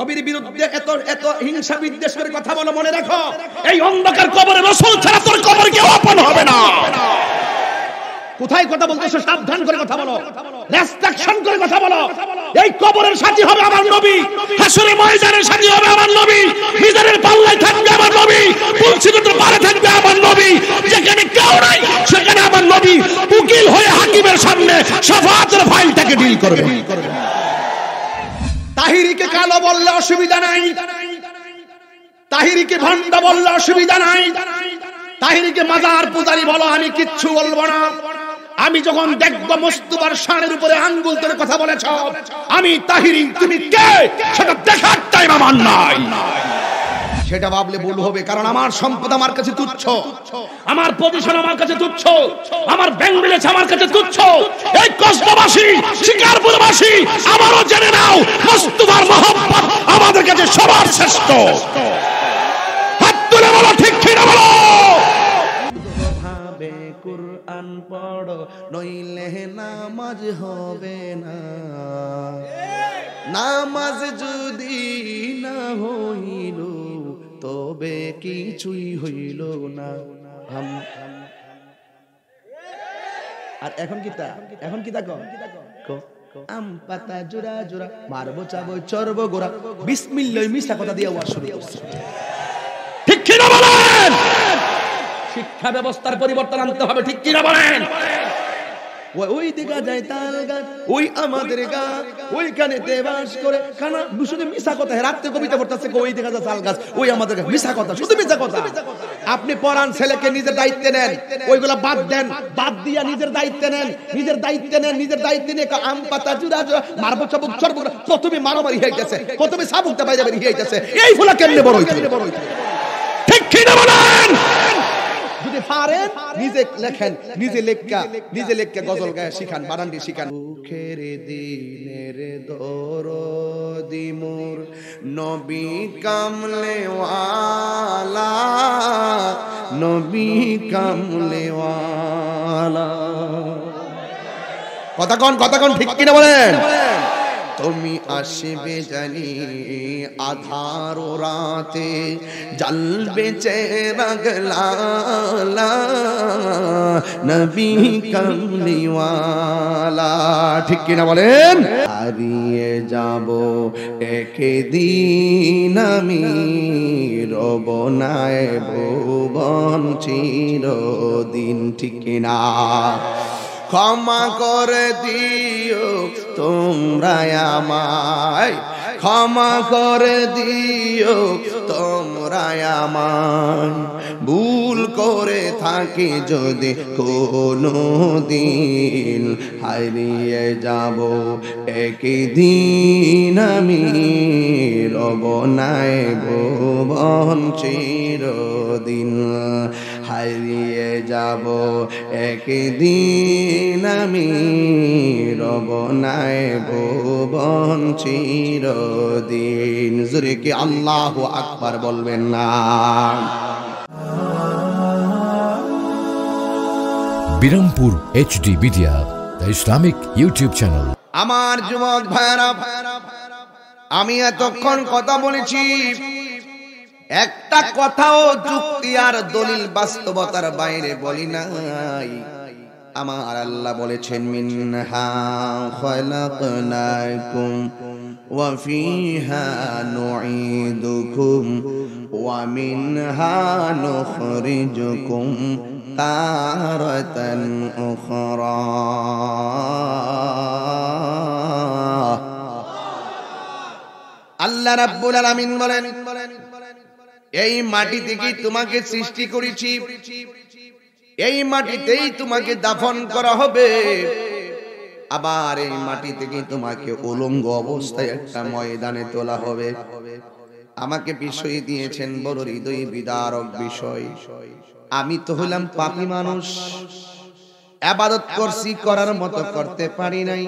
নবীর বিরুদ্ধে এত এত হিংসা বিদ্বেষের কথা বলে মনে রাখো এই অন্ধকার কবরে রসুল ছাড়া তোর কবর কেউ আপন হবে না কোথায় কথা বলতেছো সাবধান করে কথা বলো রেস্ট্রাকশন করে কথা বলো এই কবরের সাথী হবে আমার নবী হাসুরে ময়দানের সাথী হবে আমার নবী মিজানের পাল্লায় থাকবে আমার নবী পুলসিদুটের পারে থাকবে আমার নবী যেখানে কেউ নাই সেখানে আমার নবী উকিল হয়ে হাকিমের সামনে সাফাতের ফাইলটাকে ডিল করবে ডিল করবে তাহিরিকে কালো বললে অসুবিধা নাই তাহিরিকে ভান্ডা বললে অসুবিধা নাই তাহিরিকে মাজার পূজারি বলো আমি কিচ্ছু বলবো না আমি যখন দেখবো মস্তুবার সারের উপরে আঙ্গুল তোর কথা বলেছ আমি তাহিরি তুমি কে সেটা দেখার টাইম আমার নাই সেটা ভাবলে ভুল হবে কারণ আমার সম্পদ আমার কাছে তুচ্ছ আমার পজিশন আমার কাছে তুচ্ছ আমার ব্যাংক ব্যালেন্স আমার কাছে তুচ্ছ এই কষ্টবাসী শিকারপুরবাসী আমারও জেনে নাও মুস্তফার মোহাম্মদ আমাদের কাছে সবার শ্রেষ্ঠ হাত তুলে বলো ঠিক কিনা বলো কুরআন পড় নইলে নামাজ হবে না নামাজ যদি না হইলো তবে কিছুই হইল না আর এখন কি তা এখন কি তা আম পাতা জোড়া জোড়া মারবো চাবো চর্ব গোড়া বিসমিল্লয় মিশা কথা দিয়ে আওয়াজ শুরু করছে ঠিক কিনা বলেন শিক্ষা ব্যবস্থার পরিবর্তন আনতে হবে ঠিক কিনা বলেন ওই দিঘা যায় তাল ওই আমাদের গা ওইখানে দেবাস করে শুধু মিশা কথা রাত্রে কবিতা পড়তেছে ওই যায় তাল গাছ ওই আমাদের মিশা কথা শুধু মিশা কথা আপনি পরান ছেলেকে নিজের দায়িত্ব নেন ওইগুলা বাদ দেন বাদ দিয়া নিজের দায়িত্ব নেন নিজের দায়িত্বে নেন নিজের দায়িত্ব নিয়ে আম পাতা জুড়া জুড়া মারব চাবুক চর্ব প্রথমে মারামারি হয়ে গেছে প্রথমে সাবুকটা বাইরে বেরিয়ে গেছে এই ফুলা কেমনে বড় হইতে ঠিক কি বলা আপনি পারেন নিজে লেখেন নিজে লেখকা নিজে লেখকে গজল গায়ে শিখান বারান্দি শিখান মুখের দিনের নবী কামলে নবী কামলে কথা কন কথা কন ঠিক কিনা বলেন তুমি আসবে জানি আধার রাতে জলবে চেরগলা নবী কামনিওয়ালা ঠিক কিনা বলেন হারিয়ে যাব একে দিন আমি রব নাই ভুবন দিন ঠিক কিনা ক্ষমা করে দিও তোমরা আমায় ক্ষমা করে দিও তোমরা আমায় ভুল করে থাকি যদি কোনো দিন হারিয়ে যাব একই দিন আমি রব নাই ভুবন দিন হারিয়ে যাব একদিন আমি রব নাই ভুবন চিরদিন জুরে কি আল্লাহ আকবার বলবেন না Birampur D media the Islamic YouTube channel আমার যুবক ভাইরা আমি এতক্ষণ কথা বলেছি একটা কথাও যুক্তি আর দলিল বাস্তবতার বাইরে বলি নাই আমার আল্লাহ বলেছেন মিনহা খলাকনাকুম ওয়া ফিহা নুঈদুকুম ওয়া মিনহা নুখরিজুকুম তারাতান উখরা আল্লাহ রাব্বুল আলামিন বলেন এই মাটি থেকেই তোমাকে সৃষ্টি করেছি এই মাটিতেই তোমাকে দাফন করা হবে আবার এই মাটি থেকে তোমাকে উলঙ্গ অবস্থায় একটা ময়দানে তোলা হবে আমাকে বিষয় দিয়েছেন বড় হৃদয় বিদারক বিষয় আমি তো হইলাম পাপি মানুষ আবাদত করছি করার মতো করতে পারি নাই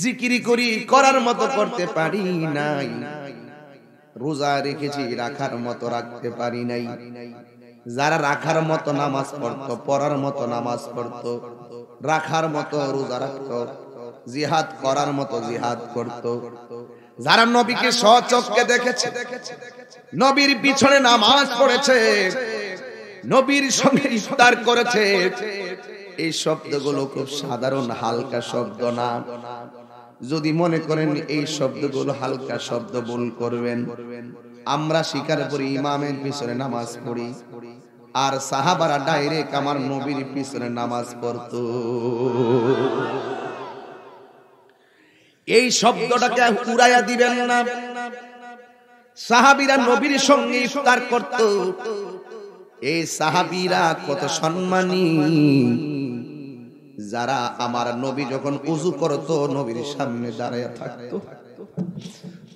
জিকিরি করি করার মতো করতে পারি নাই রোজা রেখেছি রাখার মতো রাখতে পারি নাই যারা রাখার মতো নামাজ পড়তো পড়ার মতো নামাজ পড়তো রাখার মতো রোজা রাখতো জিহাদ করার মতো জিহাদ করত যারা নবীকে সচককে দেখেছে নবীর পিছনে নামাজ পড়েছে নবীর সঙ্গে ইফতার করেছে এই শব্দগুলো খুব সাধারণ হালকা শব্দ না যদি মনে করেন এই শব্দগুলো হালকা শব্দ বল করবেন আমরা স্বীকার করি ইমামের পিছনে নামাজ পড়ি আর সাহাবারা ডাইরেক্ট আমার নবীর পিছনে নামাজ পড়ত এই শব্দটাকে উড়াইয়া দিবেন না সাহাবিরা নবীর সঙ্গে ইফতার করত এই সাহাবিরা কত সম্মানী যারা আমার নবী যখন উজু করতো নবীর সামনে দাঁড়ায় থাকত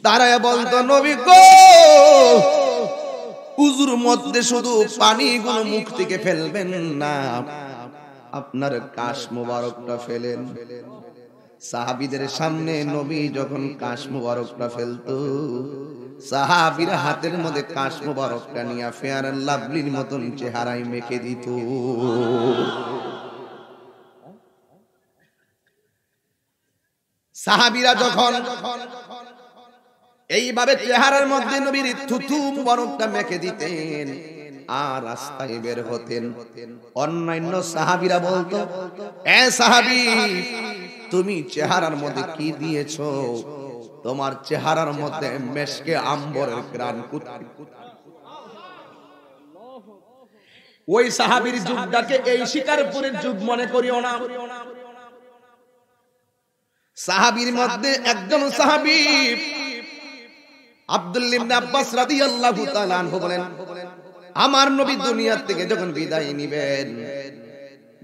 দাঁড়ায় বলতো নবী গো উজুর মধ্যে শুধু পানি গুলো মুখ থেকে ফেলবেন না আপনার কাশ মুবারকটা ফেলেন সাহাবিদের সামনে নবী যখন কাশ মুবারকটা ফেলতো সাহাবির হাতের মধ্যে কাশ মুবারকটা নিয়ে ফেয়ার লাভলির মতন চেহারায় মেখে দিত সাহাবিরা যখন এইভাবে চেহারার মধ্যে নবীর থুথু মুবারকটা মেখে দিতেন আর রাস্তায় বের হতেন অন্যান্য সাহাবিরা বলতো এ সাহাবি তুমি চেহারার মধ্যে কি দিয়েছো তোমার চেহারার মধ্যে মেশকে আম্বরের গ্রান ওই সাহাবির যুগটাকে এই শিকারপুরের যুগ মনে করিও না সাহাবির মধ্যে একজন সাহাবি আব্দুল আব্বাস বলেন আমার নবী থেকে যখন বিদায়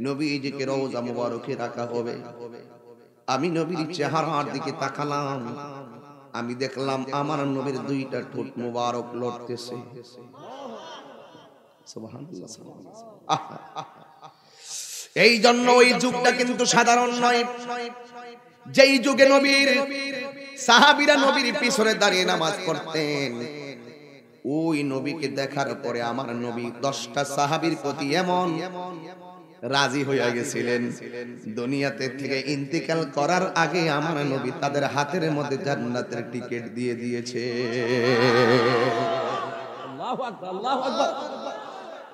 নবীজিকে মুবারকে রাখা হবে আমি নবীর চেহারার দিকে তাকালাম আমি দেখলাম আমার নবীর দুইটা ঠোঁট মুবারক লড়তেছে এই জন্য ওই যুগটা কিন্তু সাধারণ নয় যেই যুগে নবীর সাহাবিরা নবীর পিছনে দাঁড়িয়ে নামাজ পড়তেন ওই নবীকে দেখার পরে আমার নবী দশটা সাহাবির প্রতি এমন রাজি হইয়া গেছিলেন দুনিয়াতে থেকে ইন্তিকাল করার আগে আমার নবী তাদের হাতের মধ্যে জান্নাতের টিকিট দিয়ে দিয়েছে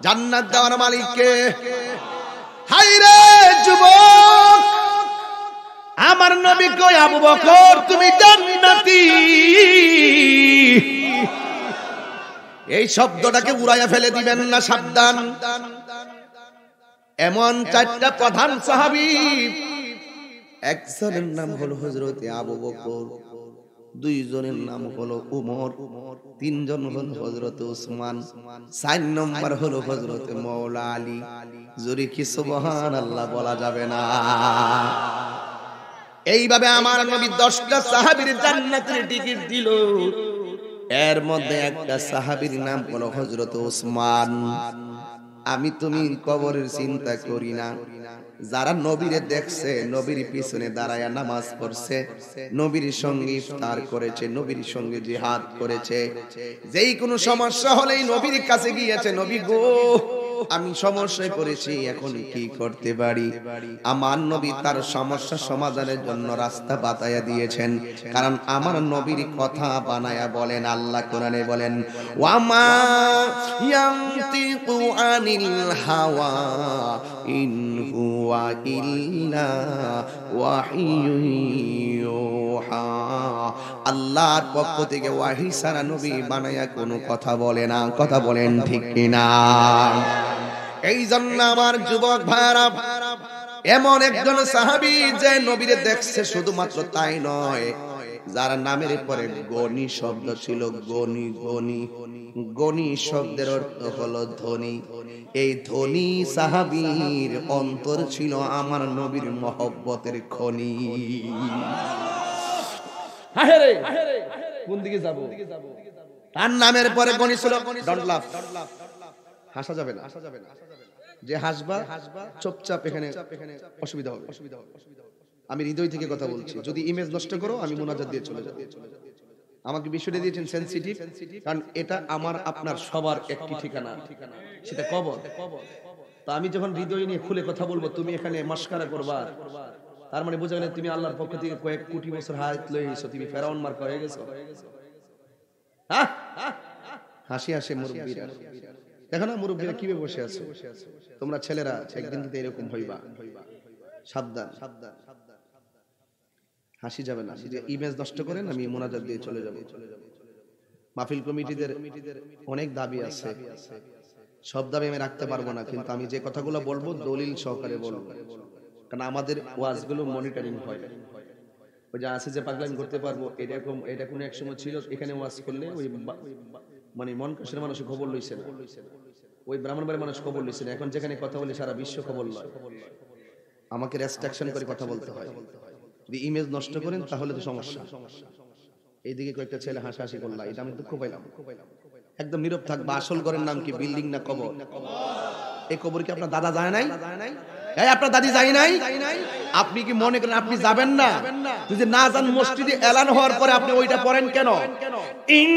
জান্নাত দেওয়ার মালিককে হাইরে যুবক আমার নবী কই আবু বকর তুমি জান্নাতি এই শব্দটাকে উড়াইয়া ফেলে দিবেন না সাবধান এমন চারটা প্রধান সাহাবি একজনের নাম হলো হজরত আবু বকর দুইজনের নাম হলো উমর তিনজন হল হজরত ওসমান চার নম্বর হলো হজরত মৌলা আলী জোরে কি সুবহান আল্লাহ বলা যাবে না এইভাবে আমার নবী দশটা সাহাবির জান্নাতের টিকিট দিল এর মধ্যে একটা সাহাবির নাম হলো হজরত ওসমান আমি তুমি কবরের চিন্তা করি না যারা নবীরে দেখছে নবীর পিছনে দাঁড়ায় নামাজ পড়ছে নবীর সঙ্গে ইফতার করেছে নবীর সঙ্গে জিহাদ করেছে যেই কোনো সমস্যা হলেই নবীর কাছে গিয়েছে নবী গো আমি সমস্যায় পড়েছি এখন কি করতে পারি আমার নবী তার সমস্যা সমাধানের জন্য রাস্তা বাতায়া দিয়েছেন কারণ আমার নবীর কথা বানায়া বলেন আল্লাহ কোরআনে বলেন আল্লাহর পক্ষ থেকে ওয়াহি সারা নবী বানায়া কোনো কথা বলে না কথা বলেন ঠিক কিনা এই জন্য আমার যুবক ভাইরা এমন একজন সাহাবি যে নবীরে দেখছে শুধুমাত্র তাই নয় যার নামের পরে গনি শব্দ ছিল গনি গনি গনি শব্দের অর্থ হলো ধনী এই ধনী সাহাবীর অন্তর ছিল আমার নবীর মহব্বতের খনি কোন দিকে যাব তার নামের পরে গনি ছিল লাভ হাসা যাবে না যে হাসবা চুপচাপ এখানে অসুবিধা হবে আমি হৃদয় থেকে কথা বলছি যদি ইমেজ নষ্ট করো আমি মোনাজাত দিয়ে চলে যাই আমাকে বিষয়টা দিয়েছেন সেন্সিটিভ কারণ এটা আমার আপনার সবার একটি ঠিকানা সেটা কবর তো আমি যখন হৃদয় নিয়ে খুলে কথা বলবো তুমি এখানে মাস্কারা করবা তার মানে বোঝা গেলে তুমি আল্লাহর পক্ষ থেকে কয়েক কোটি বছর হাত লয়ে গেছো তুমি ফেরাউন মার্ক হয়ে গেছো হ্যাঁ? হাসি হাসি মুরব্বীরা দেখো না মুরব্বীরা কিভাবে বসে আছে তোমরা ছেলেরা একদিন কিন্তু এরকম হইবা সাবধান সাবধান হাসি যাবে না যে ইমেজ নষ্ট করেন আমি মোনাজাত দিয়ে চলে যাব মাহফিল কমিটিদের অনেক দাবি আছে সব দাবি আমি রাখতে পারবো না কিন্তু আমি যে কথাগুলো বলবো দলিল সহকারে বলবো কারণ আমাদের ওয়াজগুলো মনিটরিং হয় ওই যে আছে যে পাগলামি করতে পারবো এরকম এটা কোনো একসময় ছিল এখানে ওয়াজ করলে ওই মানে মন কাশের মানুষ খবর লইছে না ওই ব্রাহ্মণবাড়ির মানুষ খবর লইছে না এখন যেখানে কথা বলি সারা বিশ্ব খবর লয় আমাকে রেস্ট্রাকশন করে কথা বলতে হয় যদি ইমেজ নষ্ট করেন তাহলে তো সমস্যা এইদিকে কয়েকটা ছেলে হাসাহাসি করলাম এটা আমি দুঃখ পাইলাম একদম নীরব থাকবা আসল করেন নাম কি বিল্ডিং না কবর এই কবর কি আপনার দাদা যায় নাই এই আপনার দাদি যাই নাই আপনি কি মনে করেন আপনি যাবেন না যদি না যান মসজিদে এলান হওয়ার পরে আপনি ওইটা পড়েন কেন এটা কেন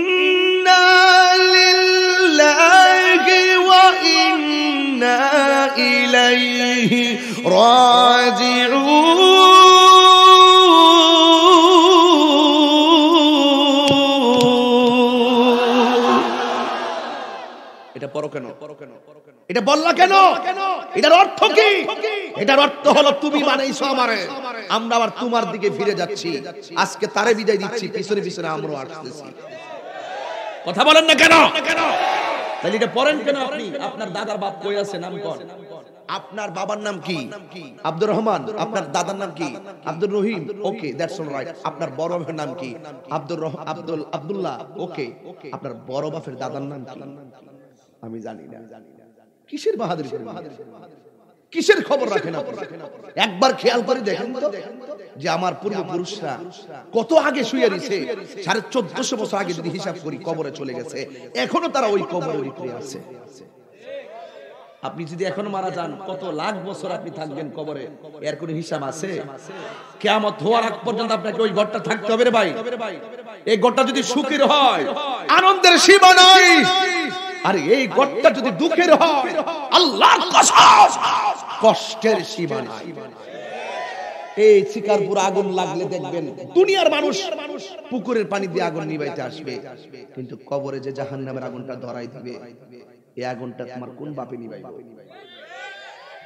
এটার অর্থ হলো তুমি মানেইছো আমারে আমরা আবার তোমার দিকে ফিরে যাচ্ছি আজকে তারে বিদায় দিচ্ছি পিছনে পিছনে আমরা আসতেছি কথা বলেন না কেন তাহলে এটা পড়েন কেন আপনি আপনার দাদার বাপ কই আছে নাম কোন আপনার বাবার নাম কি আব্দুর রহমান আপনার দাদার নাম কি Abdur Rahim okay that's all right আপনার বড় বাপের নাম কি আব্দুর আব্দুল আব্দুল্লাহ ওকে আপনার বড় বাপের দাদার নাম কি আমি জানি না কিসের বাহাদুর বাহাদুর কিসের খবর রাখেন একবার খেয়াল করে দেখেন তো যে আমার পূর্বপুরুষরা কত আগে শুয়ে রয়েছে সাড়ে চোদ্দশো বছর আগে যদি হিসাব করি কবরে চলে গেছে এখনো তারা ওই কবরের ভিতরে আছে আপনি যদি এখন মারা যান কত লাখ বছর আপনি থাকবেন কবরে এর কোন হিসাব আছে কেমত হওয়ার আগ পর্যন্ত আপনাকে ওই ঘরটা থাকতে হবে রে ভাই এই ঘরটা যদি সুখের হয় আনন্দের সীমা নয় আর এই গোটটা যদি দুঃখের হয় আল্লাহর কসম কষ্টের সীমা নাই এই শিকারপুর আগুন লাগলে দেখবেন দুনিয়ার মানুষ পুকুরের পানি দিয়ে আগুন নিবাইতে আসবে কিন্তু কবরে যে জাহান নামের আগুনটা ধরাই দিবে এই আগুনটা তোমার কোন বাপে নিবাইবে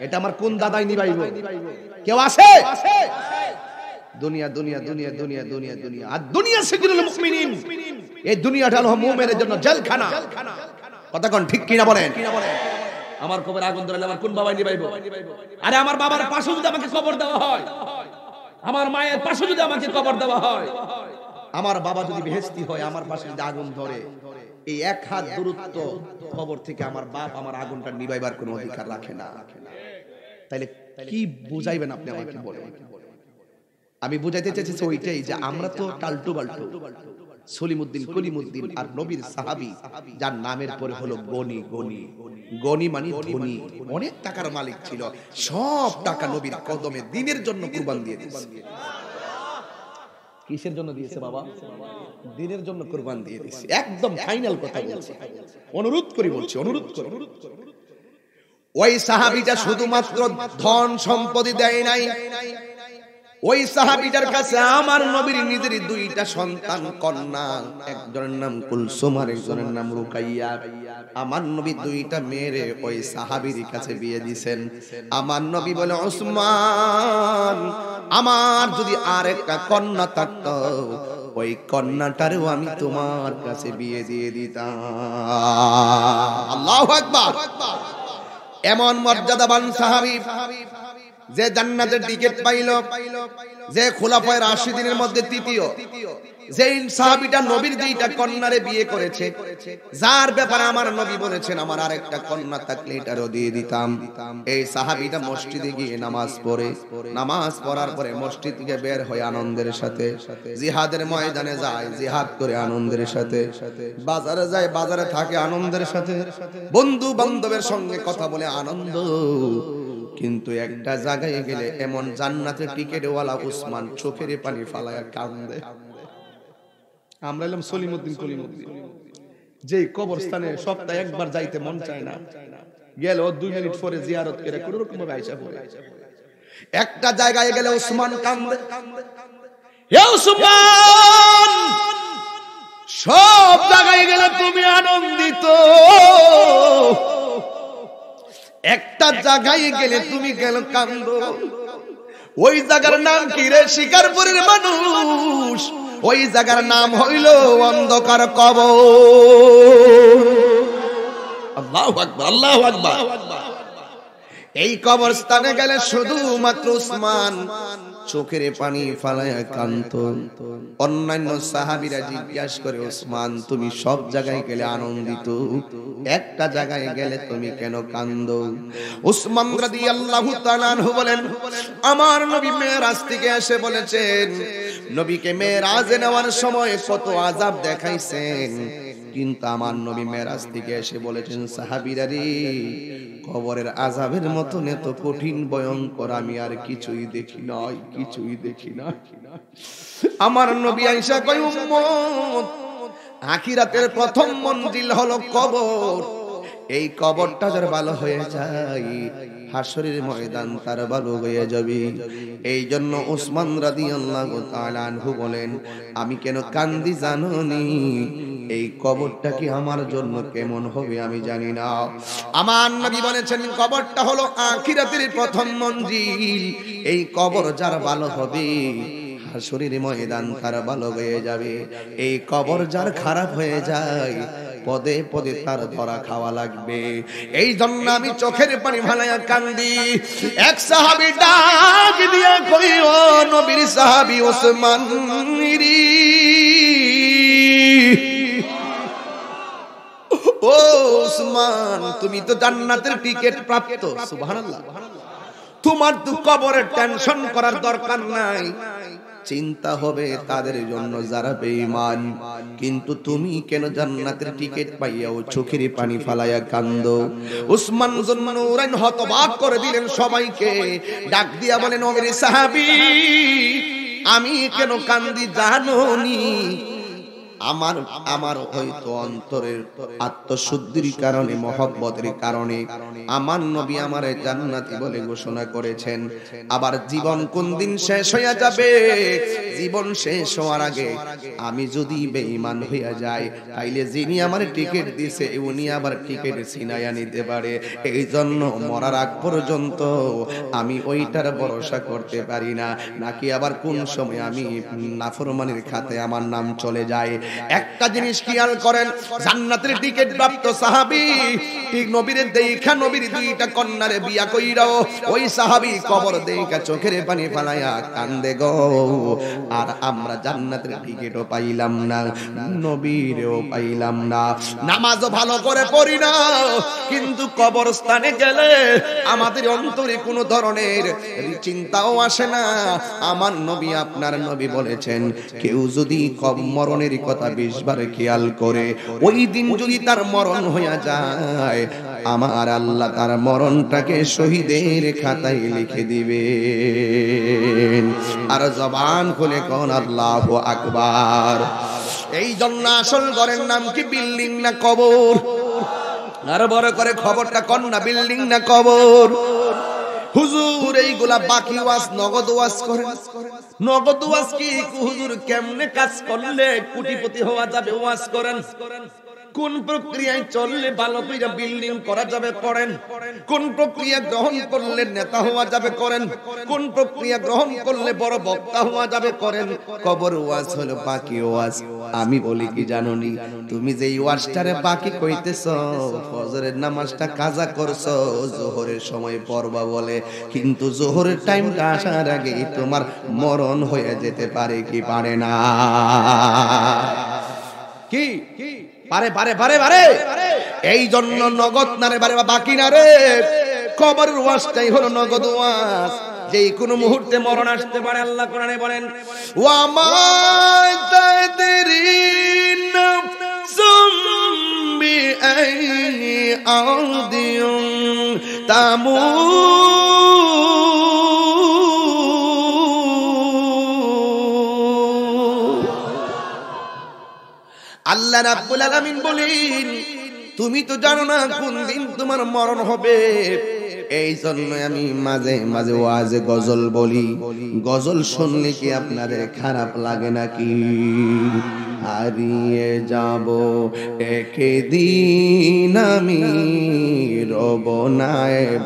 এটা আমার কোন দাদাই নিবাইব কেউ আছে দুনিয়া দুনিয়া দুনিয়া দুনিয়া দুনিয়া দুনিয়া আর দুনিয়া সিজনুল মুমিনিন এই দুনিয়াটা হলো মুমিনের জন্য জেলখানা কতক্ষণ ঠিক কিনা বলেন আমার খবর আগুন ধরে আমার কোন বাবাই নিবাইব আরে আমার বাবার পাশে যদি আমাকে খবর দেওয়া হয় আমার মায়ের পাশে যদি আমাকে খবর দেওয়া হয় আমার বাবা যদি বেহেস্তি হয় আমার পাশে যদি আগুন ধরে এই এক হাত দূরত্ব খবর থেকে আমার বাপ আমার আগুনটা নিবাইবার কোনো অধিকার রাখে না তাইলে কি বুঝাইবেন আপনি আমাকে বলে আমি বুঝাইতে চাইছি ওইটাই যে আমরা তো টালটু বালটু সলিমুদ্দিন কলিমুদ্দিন আর নবীর সাহাবি যার নামের পরে হলো গনি গনি গনি মানে, মানে ধনী অনেক টাকার মালিক ছিল সব টাকা নবীর কদমে দিনের জন্য কুরবান দিয়ে দিয়েছে কিসের জন্য দিয়েছে বাবা দিনের জন্য কুরবান দিয়ে দিয়েছে একদম ফাইনাল কথা বলছি অনুরোধ করি বলছি অনুরোধ করি ওই সাহাবিটা শুধুমাত্র ধন সম্পত্তি দেয় নাই ওই সাহাবিটার কাছে আমার নবীর নিজের দুইটা সন্তান কন্যা একজনের নাম কুলসুম আর একজনের নাম রুকাইয়া আমার নবী দুইটা মেয়েরে ওই সাহাবির কাছে বিয়ে দিছেন আমার নবী বলে ওসমান আমার যদি আর একটা কন্যা থাকত ওই কন্যাটারও আমি তোমার কাছে বিয়ে দিয়ে দিতাম আল্লাহ একবার এমন মর্যাদাবান সাহাবি যে জান্নাতের টিকিট পাইল যে খোলাফায়ের আশি দিনের মধ্যে তৃতীয় যে সাহাবিটা নবীর যেইটা কন্যারে বিয়ে করেছে যার ব্যাপারে আমার নবী বলেছেন আমার আর একটা কন্যা থাকলে এটারও দিয়ে দিতাম এই সাহাবিটা মসজিদে গিয়ে নামাজ পড়ে নামাজ পড়ার পরে মসজিদ থেকে বের হয় আনন্দের সাথে জিহাদের ময়দানে যায় জিহাদ করে আনন্দের সাথে বাজারে যায় বাজারে থাকে আনন্দের সাথে বন্ধু বান্ধবের সঙ্গে কথা বলে আনন্দ কিন্তু একটা জায়গায় গেলে এমন জান্নাতে টিকেটওয়ালা উসমান চোখের পানি ফালায় কান্দে আমরা এলাম সলিমুদ্দিন কলিমুদ্দিন যে কবরস্থানে সপ্তাহে একবার যাইতে মন চায় না গেল দুই মিনিট পরে জিয়ারত করে কোন রকম ভাবে আইসা পড়ে একটা জায়গায় গেলে উসমান কান্দে হে উসমান সব জায়গায় গেলে তুমি আনন্দিত একটা জায়গায় গেলে তুমি গেল কান্দ ওই জায়গার নাম কি রে শিকারপুরের মানুষ ওই জায়গার নাম হইল অন্ধকার কব এই কবরস্থানে গেলে শুধুমাত্র উসমান চোখের পানি ফালায় কান্ত অন্যান্য সাহাবিরা জিজ্ঞাসা করে ওসমান তুমি সব জায়গায় গেলে আনন্দিত একটা জায়গায় গেলে তুমি কেন কান্দ উসমান রাদিয়াল্লাহু তাআলা বলেন আমার নবী মেরাজ থেকে এসে বলেছেন নবীকে মেরাজে নেওয়ার সময় কত আযাব দেখাইছেন কিন্তু আমার নবী মেরাজ থেকে এসে বলেছেন সাহাবিরা রে কবরের আজাবের মতন এত কঠিন ভয়ঙ্কর আমি আর কিছুই দেখি নয় কিছুই দেখি না আমার নবী আইসা কয় উম্মত আখিরাতের প্রথম মঞ্জিল হলো কবর এই কবরটা যার ভালো হয়ে যায় হাসরের ময়দান তার ভালো হয়ে যাবে এই জন্য ওসমান রাদি আল্লাহ বলেন আমি কেন কান্দি জাননি এই কবরটা কি আমার জন্য কেমন হবে আমি জানি না আমার নবী বলেছেন কবরটা হলো আখিরাতের প্রথম মঞ্জিল এই কবর যার ভালো হবে হাসুরির ময়দান তার ভালো হয়ে যাবে এই কবর যার খারাপ হয়ে যায় পদে পদে তার ধরা খাওয়া লাগবে এই জন্য আমি চোখের পানি ভালাইয়া কান্দি এক সাহাবি ডাক দিয়া ও নবীর সাহাবি ওসমান রি ও উসমান তুমি তো জান্নাতের টিকিট প্রাপ্ত সুবহানাল্লাহ তোমার তো কবরের টেনশন করার দরকার নাই চিন্তা হবে তাদের জন্য যারা বেঈমান কিন্তু তুমি কেন জান্নাতের টিকিট পাইয়া ও চোখের পানি ফালাইয়া কান্দ উসমান জন্মানুরাইন হতবাক করে দিলেন সবাইকে ডাক দিয়া বলেন ওমের সাহাবী আমি কেন কান্দি জানো নি আমার আমার হয়তো অন্তরের আত্মশুদ্ধির কারণে মহব্বতের কারণে আমার নবী আমার জান্নাতি বলে ঘোষণা করেছেন আবার জীবন কোন দিন শেষ হয়ে যাবে জীবন শেষ হওয়ার আগে আমি যদি বেঈমান হইয়া যাই তাইলে যিনি আমার টিকিট দিছে উনি আবার টিকিট ছিনাইয়া নিতে পারে এই জন্য মরার আগ পর্যন্ত আমি ওইটার ভরসা করতে পারি না নাকি আবার কোন সময় আমি নাফরমানির খাতে আমার নাম চলে যায় একটা জিনিস খেয়াল করেন জান্নাতের টিকিট প্রাপ্ত সাহাবি ঠিক নবীর দেখা নবীর দুইটা কন্যারে বিয়া কইরাও ওই সাহাবি কবর দেখা চোখের পানি ফালায়া কান্দে গো আর আমরা জান্নাতের টিকিটও পাইলাম না নবীরও পাইলাম না নামাজও ভালো করে পড়ি না কিন্তু কবরস্থানে গেলে আমাদের অন্তরে কোনো ধরনের চিন্তাও আসে না আমার নবী আপনার নবী বলেছেন কেউ যদি মরণের কথা কথা বিশ বার খেয়াল করে ওই দিন যদি তার মরণ হইয়া যায় আমার আল্লাহ তার মরণটাকে শহীদের খাতায় লিখে দিবে আর জবান খুলে কন আল্লাহ আকবার এই জন্য আসল ঘরের নাম কি বিল্ডিং না কবর আর বড় করে খবরটা কন না বিল্ডিং না কবর হুজুর এইগুলা বাকি ওয়াজ নগদ ওয়াজ করে নগদ ওয়াজ কি হুজুর কেমনে কাজ করলে কোটিপতি হওয়া যাবে ওয়াজ করেন কোন প্রক্রিয়ায় চললে ভালো কইরা বিল্ডিং করা যাবে করেন কোন প্রক্রিয়া গ্রহণ করলে নেতা হওয়া যাবে করেন কোন প্রক্রিয়া গ্রহণ করলে বড় বক্তা হওয়া যাবে করেন কবর ওয়াজ হলো বাকি ওয়াজ আমি বলি কি জানোনি তুমি যে ওয়াজটারে বাকি কইতেছ ফজরের নামাজটা কাজা করছো জোহরের সময় পড়বা বলে কিন্তু জোহরের টাইমটা আসার আগে তোমার মরণ হয়ে যেতে পারে কি পারে না কি কি পারে পারে পারে পারে এই জন্য নগদ না রে বারে বাকি না রে কবরের ওয়াজটাই হলো নগদ ওয়াজ যে কোনো মুহূর্তে মরণ আসতে পারে আল্লাহ কোরআনে বলেন ওয়ামায় তাদেরিন জম্বি আই আল্লাহ রাব্বুল আলামিন বলেন তুমি তো জানো না কোন দিন তোমার মরণ হবে এই জন্য আমি মাঝে মাঝে ওয়াজে গজল বলি গজল শুনলে কি আপনাদের খারাপ লাগে নাকি হারিয়ে যাব একে দিন আমি রব না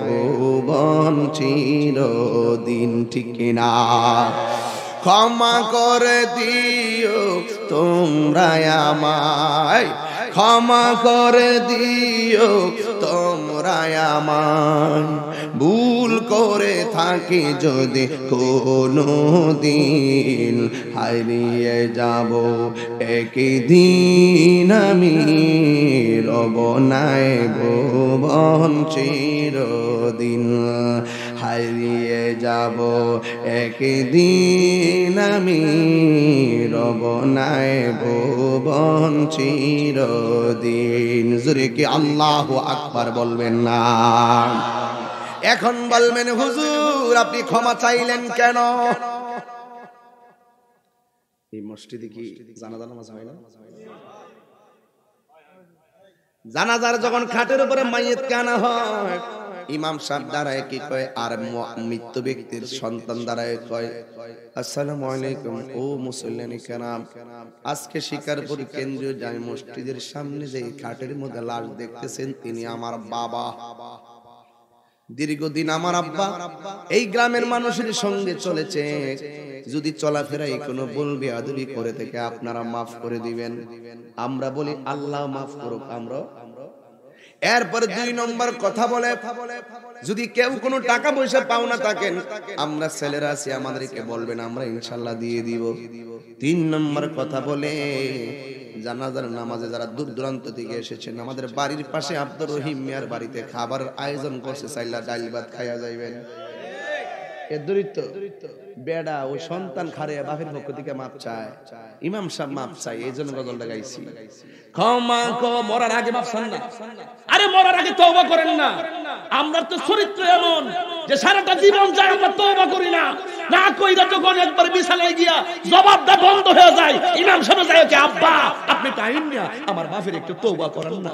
ভুবন দিন ঠিক না ক্ষমা করে দিও তোমরা আমায় ক্ষমা করে দিও তোমরা আমায় ভুল করে থাকি যদি কোনো দিন হারিয়ে যাব একই দিন আমি রব নাই বঞ্চির দিন হারিয়ে যাব একদিন আমি রব নাই ভুবন চিরদিন জুরে কি আল্লাহ আকবার বলবেন না এখন বলবেন হুজুর আপনি ক্ষমা চাইলেন কেন এই মসজিদে কি জানাজা নামাজ হয় না জানাজার যখন খাটের উপরে মাইয়েত কানা হয় ইমাম সাহেব দাঁড়ায় কি কয় আর মৃত্যু ব্যক্তির সন্তান দাঁড়ায় কয় আসসালামু আলাইকুম ও মুসল্লানি কেরাম আজকে শিকারপুর কেন্দ্রীয় জামি মসজিদের সামনে যে খাটের মধ্যে লাশ দেখতেছেন তিনি আমার বাবা দীর্ঘদিন আমার আব্বা এই গ্রামের মানুষের সঙ্গে চলেছে যদি চলাফেরায় কোনো ভুল বেয়াদবি করে থেকে আপনারা মাফ করে দিবেন আমরা বলি আল্লাহ মাফ করুক আমরা এরপরে দুই নম্বর কথা বলে যদি কেউ কোনো টাকা পয়সা না থাকেন আমরা ছেলেরা আছি আমাদেরকে বলবেন আমরা ইনশাল্লাহ দিয়ে দিব তিন নম্বর কথা বলে জানাজার নামাজে যারা দূর দূরান্ত থেকে এসেছেন আমাদের বাড়ির পাশে আব্দুর রহিম মিয়ার বাড়িতে খাবার আয়োজন করছে সাইলা ডাইল ভাত খাইয়া যাইবেন বেড়া সন্তান খারে বাপের পক্ষ থেকে মাপ চায় ইমাম মাপ চায় এই জন্য গজল লাগাইছি ক্ষমা মরার আগে মাপ না আরে মরার আগে করেন না আমরা তো চরিত্র এমন যে সারাটা জীবন যায় আমরা তওবা করি না না কইরা যখন একবার গিয়া বন্ধ হয়ে যায় ইমাম সাহেব যায় আব্বা আপনি টাইম না আমার বাপের একটু তোবা করেন না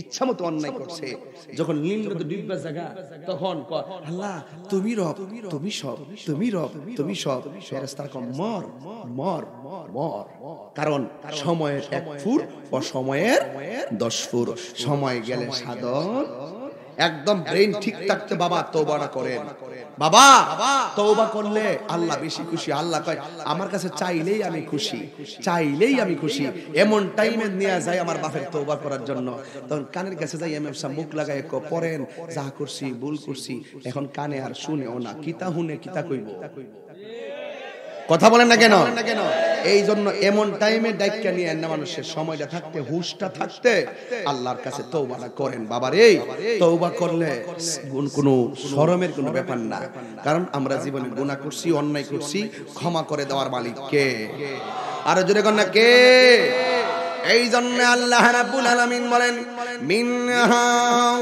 ইচ্ছা মতো অন্যায় করছে যখন নিম্নত ডিব্বা জায়গা তখন আল্লাহ তুমি রব তুমি সব তুমি রব তুমি সব ফেরেস্তার কম মর মর মর কারণ সময়ের এক ফুট অসময়ের দশ ফুট সময় গেলে সাধন একদম ব্রেন ঠিক থাকতে বাবা তৌবাটা করেন বাবা তৌবা করলে আল্লাহ বেশি খুশি আল্লাহ কয় আমার কাছে চাইলেই আমি খুশি চাইলেই আমি খুশি এমন টাইমে নিয়ে যায় আমার বাপের তৌবা করার জন্য তখন কানের কাছে যাই এমএফ সাহেব মুখ লাগায় ক পড়েন যা করছি ভুল করছি এখন কানে আর শুনেও না কিতা হুনে কিতা কইব কথা বলেন না কেন এই জন্য এমন টাইমে ডাইকা নিয়ে না মানুষের সময়টা থাকতে হুশটা থাকতে আল্লাহর কাছে তৌবাটা করেন বাবার এই তৌবা করলে কোনো শরমের কোনো ব্যাপার না কারণ আমরা জীবনে গুণা করছি অন্যায় করছি ক্ষমা করে দেওয়ার মালিক কে আর জোরে কন্যা কে এই জন্য আল্লাহ রাব্বুল আলামিন বলেন منها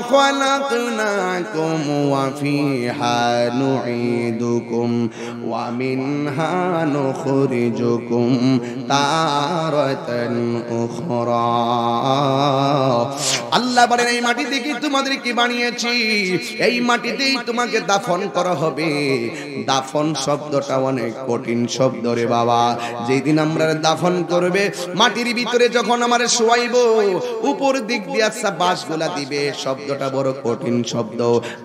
خلقناكم وفيها نعيدكم ومنها نخرجكم تارة أخرى আল্লাহ বলেন এই মাটি থেকে তোমাদের কি বানিয়েছি এই মাটিতেই তোমাকে দাফন করা হবে দাফন শব্দটা অনেক কঠিন শব্দ রে বাবা যেদিন আমরা দাফন করবে মাটির ভিতরে যখন আমার শোয়াইব উপর দিক দিয়ে মাদ্রাসা বাসগুলা দিবে শব্দটা বড় কঠিন শব্দ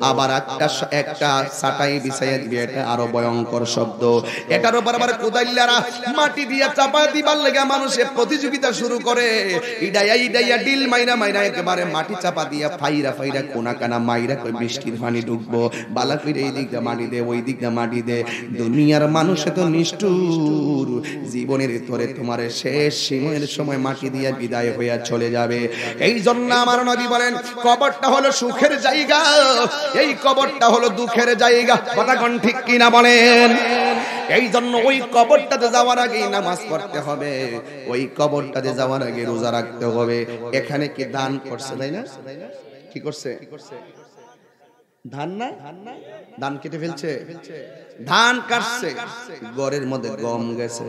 আবার একটা একটা সাটাই বিছাইয়া দিবে এটা আরো ভয়ঙ্কর শব্দ এটারও বারবার কোদাইল্লারা মাটি দিয়া চাপা দিবার লেগে মানুষে প্রতিযোগিতা শুরু করে ইডাইয়া ইডাইয়া ডিল মাইনা মাইনা একেবারে মাটি চাপা দিয়া ফাইরা ফাইরা কোনা কানা মাইরা কই বৃষ্টির পানি ঢুকবো বালা ফিরে এই দিকটা মাটি দে ওই দিকটা মাটি দে দুনিয়ার মানুষ তো নিষ্ঠুর জীবনের তোরে তোমার শেষ সময়ের সময় মাটি দিয়া বিদায় হইয়া চলে যাবে এই জন্য আমার নবী বলেন কবরটা হলো সুখের জায়গা এই কবরটা হলো দুঃখের জায়গা কথা কোন ঠিক কিনা বলেন এই জন্য ওই কবরটাতে যাওয়ার আগে নামাজ পড়তে হবে ওই কবরটাতে যাওয়ার আগে রোজা রাখতে হবে এখানে কি দান করছে তাই না কি করছে ধান না ধান কেটে ফেলছে ধান কাটছে গড়ের মধ্যে গম গেছে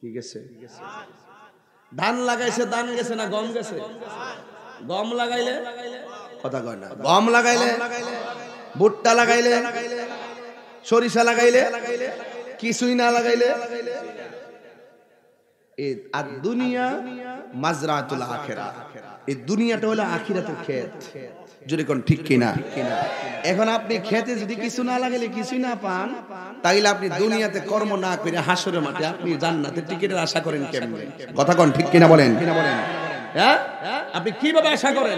কি গেছে ধান লাগাইছে ধান গেছে না গম গেছে গম লাগাইলে কথা কয় না গম লাগাইলে ভুট্টা লাগাইলে সরিষা লাগাইলে কিছুই না লাগাইলে আর দুনিয়া মাজরাতুল আখেরা এই দুনিয়াটা হলো আখিরাতের ক্ষেত যদি কোন ঠিক কিনা এখন আপনি খেতে যদি কিছু না লাগালে কিছুই না পান তাইলে আপনি দুনিয়াতে কর্ম না করে হাসরের মাঠে আপনি জান্নাতে টিকিটের আশা করেন কেমন কথা কোন ঠিক কিনা বলেন হ্যাঁ? আপনি কিভাবে আশা করেন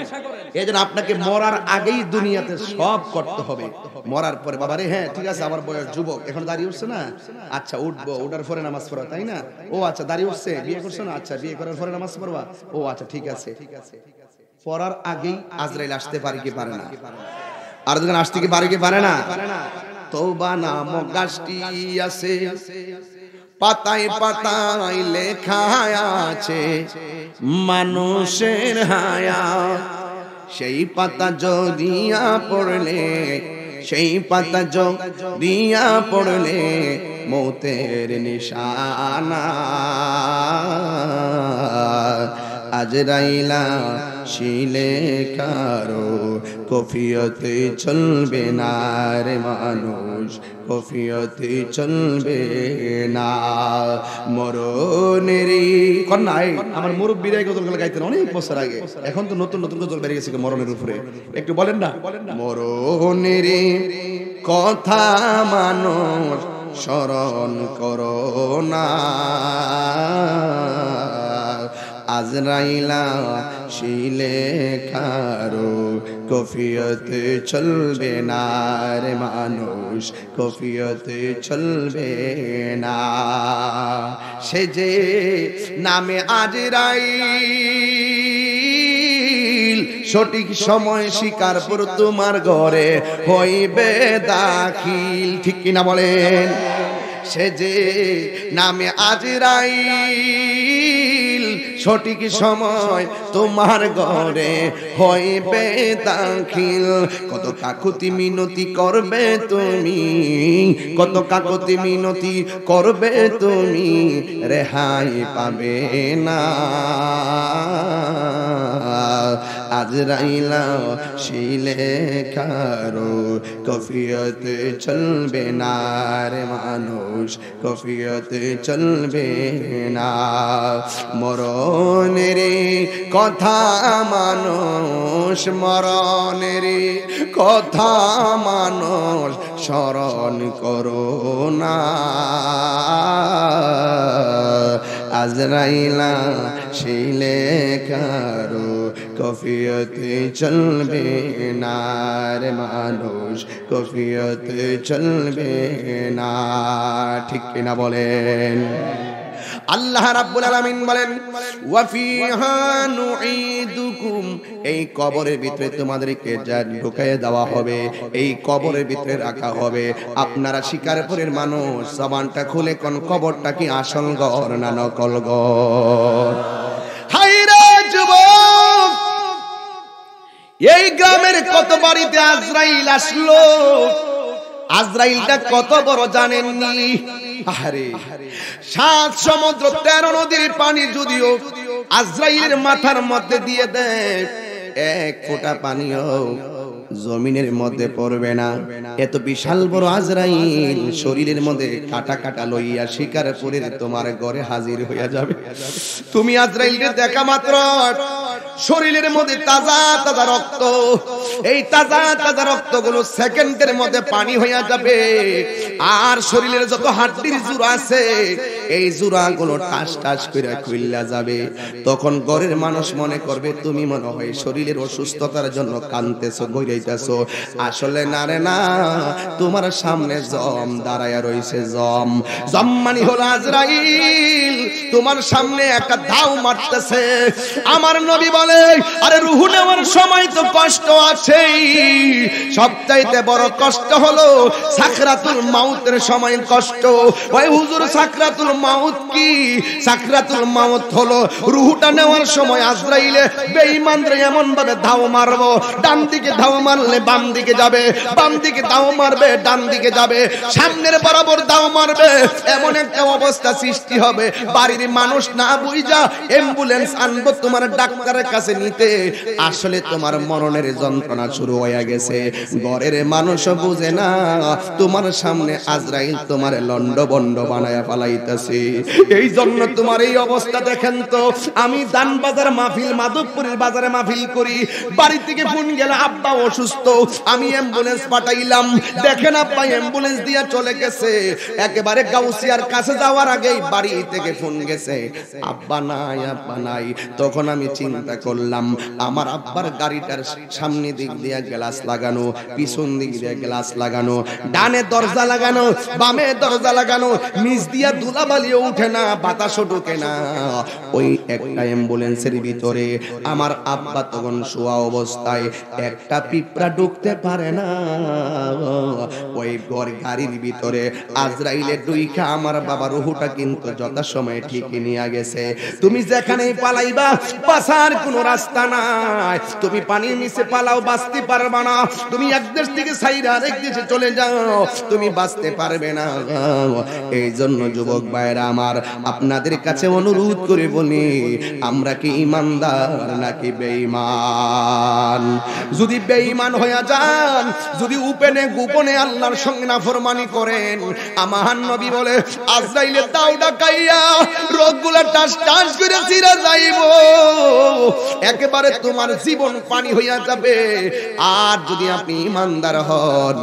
এই জন্য আপনাকে মরার আগেই দুনিয়াতে সব করতে হবে মরার পরে বাবা রে হ্যাঁ ঠিক আছে আমার বয়স যুবক এখন দাঁড়িয়ে উঠছে না আচ্ছা উঠবো উঠার পরে নামাজ পড়া তাই না ও আচ্ছা দাঁড়িয়ে উঠছে বিয়ে করছো না আচ্ছা বিয়ে করার পরে নামাজ পড়বা ও আচ্ছা ঠিক আছে ঠিক আছে পড়ার আগেই আজরাইল আসতে পারে কি পারে না আর দুজন আসতে কি পারে কি পারে না তৌবা নামক গাছটি আছে পাতায় পাতায় লেখা আছে মানুষের হায়া সেই পাতা জদিয়া পড়লে সেই পাতা যোগ দিয়া পড়লে মৌতের নিশানা আজরাইলা শিলে কারো কফিয়তে চলবে না রে মানুষ কফিয়তে চলবে না মরণেরই কন্যাই আমার মুরব্বীরাই গজল গাইতেন অনেক বছর আগে এখন তো নতুন নতুন গজল বেরিয়ে গেছে মরণের উপরে একটু বলেন না মরণেরই কথা মানুষ শরণ করো না আজরাইলা শিলে কারো কফিয়ত চলবে না রে মানুষ কফিয়ত চলবে না সে যে নামে আজরাইল সঠিক সময় শিকার পর তোমার ঘরে হইবে দাখিল ঠিক কিনা বলেন সে যে নামে আজরাইল সঠিক সময় তোমার ঘরে হইবে দাখিল কত কাকুতি মিনতি করবে তুমি কত কাকুতি মিনতি করবে তুমি রেহাই পাবে না আজরাইলা শিলে কারো কফিয়ত চলবে না রে মানুষ কফিয়ত চলবে না মরণের কথা মানুষ মরণের কথা মানুষ স্মরণ করো না আজরাইলা শিলে কারো কফিয়তে চলবে না রে মানুষ কফিয়তে চলবে না ঠিক কিনা বলেন আল্লাহ রাব্বুল আলামিন বলেন ফিহা নুঈদুকুম এই কবরের ভিতরে তোমাদেরকে যা ঢুকাইয়ে দেওয়া হবে এই কবরের ভিতরে রাখা হবে আপনারা শিকারপুরের মানুষ সাবানটা খুলে কোন কবরটা কি আসল ঘর না নকল ঘর হায়রা এই গ্রামের কত বাড়িতে আজরাইল আসলো আজরাইলটা কত বড় জানেননি আরে সাত সমুদ্র তেরো নদীর পানি যদিও আজরাইলের মাথার মধ্যে দিয়ে দেয় এক ফোটা পানিও জমিনের মধ্যে পড়বে না এত বিশাল বড় আজরাইল শরীরের মধ্যে কাটা কাটা লইয়া শিকার পরে তোমার ঘরে হাজির হইয়া যাবে তুমি আজরাইলকে দেখা মাত্র শরীরের মধ্যে তাজা তাজা রক্ত এই তাজা তাজা রক্ত গুলো সেকেন্ডের মধ্যে পানি হইয়া যাবে আর শরীরের যত হাড্ডির জোর আছে এই গুলো টাস টাস করে খুললা যাবে তখন ঘরের মানুষ মনে করবে তুমি মনে হয় শরীরের অসুস্থতার জন্য কানতেছো গইরাই কইতাছো আসলে না রে না তোমার সামনে জম দাঁড়ায়া রইছে জম জম মানে হলো আজরাইল তোমার সামনে একটা দাও মারতেছে আমার নবী বলে আরে রুহু নেওয়ার সময় তো কষ্ট আছেই সবচাইতে বড় কষ্ট হলো সাকরাতুল মাউতের সময় কষ্ট ওই হুজুর সাকরাতুল মাউত কি সাকরাতুল মাউত হলো রুহুটা নেওয়ার সময় আজরাইলে বেঈমানদের এমন ভাবে দাও মারবো ডান দিকে ধাও মারলে বাম দিকে যাবে বাম দিকে দাও মারবে ডান দিকে যাবে সামনের বরাবর দাও মারবে এমন একটা অবস্থা সৃষ্টি হবে বাড়ির মানুষ না বুঝা অ্যাম্বুলেন্স আনবো তোমার ডাক্তারের কাছে নিতে আসলে তোমার মরণের যন্ত্রণা শুরু হয়ে গেছে ঘরের মানুষ বুঝে না তোমার সামনে আজরাইল তোমার লন্ড বন্ড বানায় পালাইতেছে এই জন্য তোমার এই অবস্থা দেখেন তো আমি দান বাজার মাহফিল মাধবপুরের বাজারে মাহফিল করি বাড়ি থেকে ফোন গেলে আব্বা ওষুধ অসুস্থ আমি অ্যাম্বুলেন্স পাঠাইলাম দেখেন আব্বা অ্যাম্বুলেন্স দিয়ে চলে গেছে একেবারে গাউসিয়ার কাছে যাওয়ার আগেই বাড়ি থেকে ফোন গেছে আব্বা নাই আব্বা নাই তখন আমি চিন্তা করলাম আমার আব্বার গাড়িটার সামনে দিক দিয়ে গ্লাস লাগানো পিছন দিক দিয়ে গ্লাস লাগানো ডানে দরজা লাগানো বামে দরজা লাগানো নিচ দিয়া ধুলাবালিও উঠে না বাতাস ঢোকে না ওই একটা অ্যাম্বুলেন্সের ভিতরে আমার আব্বা তখন শোয়া অবস্থায় একটা পিপ পিঁপড়া ঢুকতে পারে না ওই ঘর গাড়ির ভিতরে আজরাইলে খা আমার বাবার রুহুটা কিন্তু যথাসময়ে ঠিকই নিয়ে গেছে তুমি যেখানে পালাইবা বাসার কোনো রাস্তা নাই তুমি পানির মিশে পালাও বাঁচতে পারবা না তুমি এক দেশ থেকে সাইরা আরেক দেশে চলে যাও তুমি বাঁচতে পারবে না এই জন্য যুবক ভাইরা আমার আপনাদের কাছে অনুরোধ করে বলি আমরা কি ইমানদার নাকি বেঈমান যদি বেঈমান মুসলমান হইয়া যান যদি উপেনে গোপনে আল্লাহর সঙ্গে নাফরমানি করেন আমার নবী বলে আজরাইলে তাও ডাকাইয়া রোগগুলা টাস টাস করে চিরা যাইব একেবারে তোমার জীবন পানি হইয়া যাবে আর যদি আপনি ইমানদার হন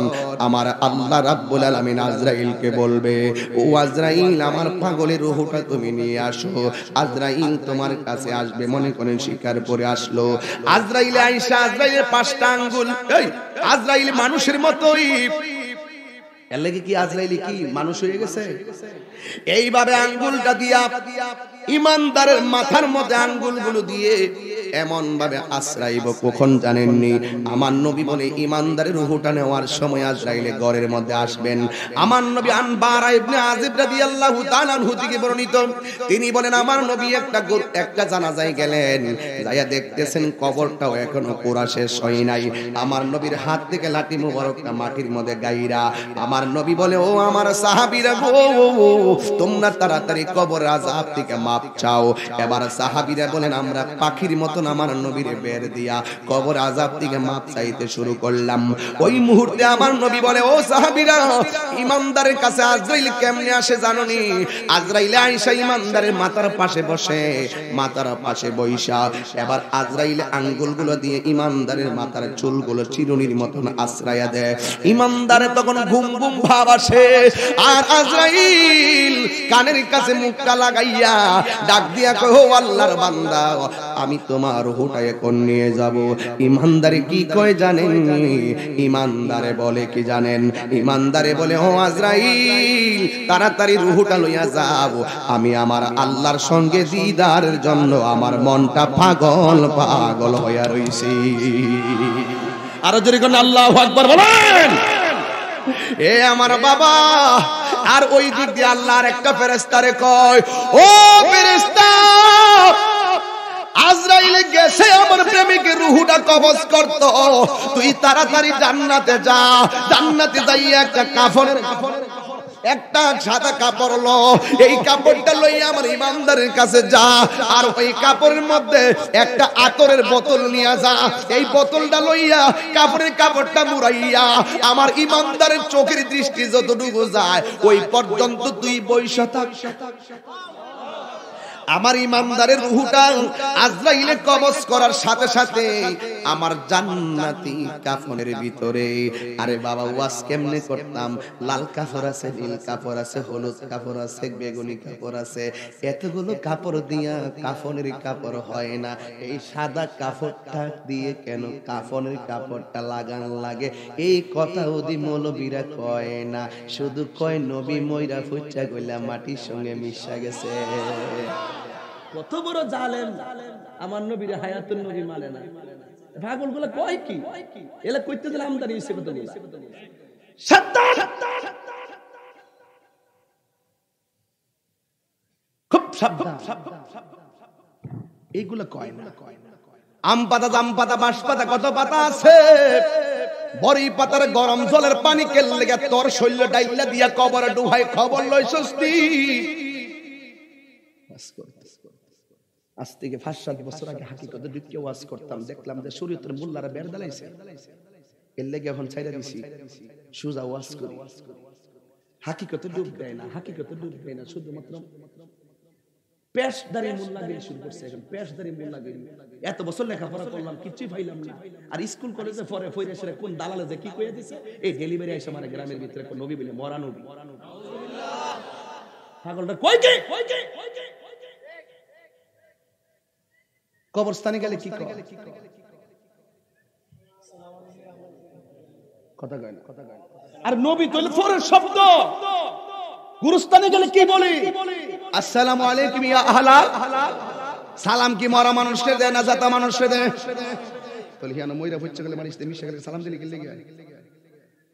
আমার আল্লাহ রাব্বুল আলামিন আজরাইলকে বলবে ও আজরাইল আমার পাগলের রুহটা তুমি নিয়ে আসো আজরাইল তোমার কাছে আসবে মনে করেন শিকার পরে আসলো আজরাইলে আইসা আজরাইলের পাঁচটা আঙ্গুল এই আজরাইল মানুষের মতোই এর লাগে কি আজরাইলি কি মানুষ হয়ে গেছে এইভাবে আঙ্গুলটা দিয়া ইমানদারের মাথার মধ্যে আঙ্গুলগুলো দিয়ে এমন ভাবে আশ্রাইব কখন জানেননি আমার নবী বলে ইমানদারের রুহুটা নেওয়ার সময় আজরাইলে ঘরের মধ্যে আসবেন আমার নবী আন বারা ইবনে আজিব রাদিয়াল্লাহু তাআলা থেকে বর্ণিত তিনি বলেন আমার নবী একটা একটা জানাজায় গেলেন যাইয়া দেখতেছেন কবরটাও এখনো পুরা শেষ হয় নাই আমার নবীর হাত থেকে লাঠি মুবারকটা মাটির মধ্যে গাইরা আমার নবী বলে ও আমার সাহাবীরা গো তোমরা তাড়াতাড়ি কবর আজাব থেকে মাপ চাও এবার সাহাবীরা বলেন আমরা পাখির মতো মতন আমার নবীরে বের দিয়া কবর আজাব থেকে মাপ চাইতে শুরু করলাম ওই মুহূর্তে আমার নবী বলে ও সাহাবিরা ইমানদারের কাছে আজরাইল কেমনে আসে জাননি আজরাইল আইসা ইমানদারের মাথার পাশে বসে মাথার পাশে বৈশা এবার আজরাইল আঙ্গুলগুলো দিয়ে ইমানদারের মাথার চুলগুলো চিরুনির মতন আশ্রয়া দেয় ইমানদার তখন ঘুম ঘুম ভাব আসে আর আজরাইল কানের কাছে মুখটা লাগাইয়া ডাক দিয়া কহ আল্লাহর বান্দা আমি তোমার আমার রুহুটা এখন নিয়ে যাব ইমানদারে কি কয় জানেন ইমানদারে বলে কি জানেন ইমানদারে বলে ও আজরাইল তাড়াতাড়ি রুহুটা লইয়া যাব আমি আমার আল্লাহর সঙ্গে দিদারের জন্য আমার মনটা পাগল পাগল হইয়া রইছি আরো যদি কোন আল্লাহ আকবর বলেন এ আমার বাবা আর ওই দিক দিয়ে আল্লাহর একটা ফেরেস্তারে কয় ও ফেরেস্তা আজরাইলে গেছে আমার প্রেমিকে রুহুটা কবজ করত তুই তাড়াতাড়ি জান্নাতে যা জান্নাতে যাই একটা কাফনের একটা সাদা কাপড় লো এই কাপড়টা আমার ইমানদারের কাছে যা আর ওই কাপড়ের মধ্যে একটা আতরের বোতল নিয়ে যা এই বোতলটা লইয়া কাপড়ের কাপড়টা মুড়াইয়া আমার ইমানদারের চোখের দৃষ্টি যতটুকু যায় ওই পর্যন্ত তুই বৈশা আমার ইমানদারের রুহুটা আজরাইলে কবজ করার সাথে সাথে আমার জান্নাতি কাফনের ভিতরে আরে বাবা ওয়াজ কেমনে করতাম লাল কাপড় আছে নীল কাপড় আছে হলুদ কাপড় আছে বেগুনি কাপড় আছে এতগুলো কাপড় দিয়া কাফনের কাপড় হয় না এই সাদা কাপড়টা দিয়ে কেন কাফনের কাপড়টা লাগান লাগে এই কথা ওদি মৌলবীরা কয় না শুধু কয় নবী ময়রা ফুচ্চা গইলা মাটির সঙ্গে মিশা গেছে কত বড় জালেম আমার নবীর হায়াতুল নবী মানে না পাগল গুলো কয় কি এলা কইতে দিলে আমদানি হিসেবে তো খুব কয় না আম পাতা জাম পাতা পাতা কত পাতা আছে বড়ি পাতার গরম জলের পানি কেল লেগে তোর শৈল্য ডাইলা দিয়া কবরে ডুহাই খবর লইছস তুই আজ থেকে পাঁচ সাত বছর আগে হাকিকত দ্বিতীয় ওয়াজ করতাম দেখলাম যে শরীয়তের মোল্লারা বের দালাইছে এর লেগে এখন ছাইরা দিছি সুজা ওয়াজ করি হাকিকতে ডুব দেয় না হাকিকতে ডুব দেয় না শুধুমাত্র পেশদারি শুরু করছে এখন পেশদারি এত বছর লেখাপড়া করলাম কিচ্ছুই পাইলাম না আর স্কুল কলেজে পরে ফইরে সেরে কোন দালালে যে কি কয়ে দিছে এই ডেলিভারি আইসা মানে গ্রামের ভিতরে কোন নবী বলে মরা নবী পাগলটা কই কে কই কে কই কে কবরস্থানে গেলে কি কথা আর নবী তৈল ফোরের শব্দ গুরুস্থানে গেলে কি বলি আলাইকুম ইয়া আহলা সালাম কি মরা মানুষকে দেয় না জাতা মানুষকে দেয় তাহলে হিয়ানো মইরা ফুচ্ছে গেলে মানুষ গেলে সালাম দিলে গেলে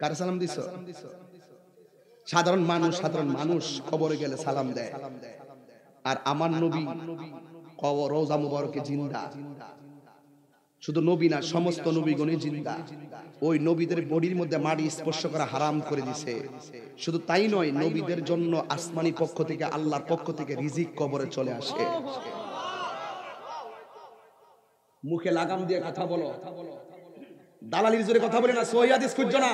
কার সালাম দিছ সাধারণ মানুষ সাধারণ মানুষ খবরে গেলে সালাম দেয় আর আমার নবী রোজা মুবারকে জিন্দা শুধু নবী না সমস্ত নবীগণে জিন্দা ওই নবীদের বডির মধ্যে মাটি স্পর্শ করা হারাম করে দিছে শুধু তাই নয় নবীদের জন্য আসমানি পক্ষ থেকে আল্লাহর পক্ষ থেকে রিজিক কবরে চলে আসে মুখে লাগাম দিয়ে কথা বলো দালালির জোরে কথা বলি না সৈয়াদিস খুঁজছ না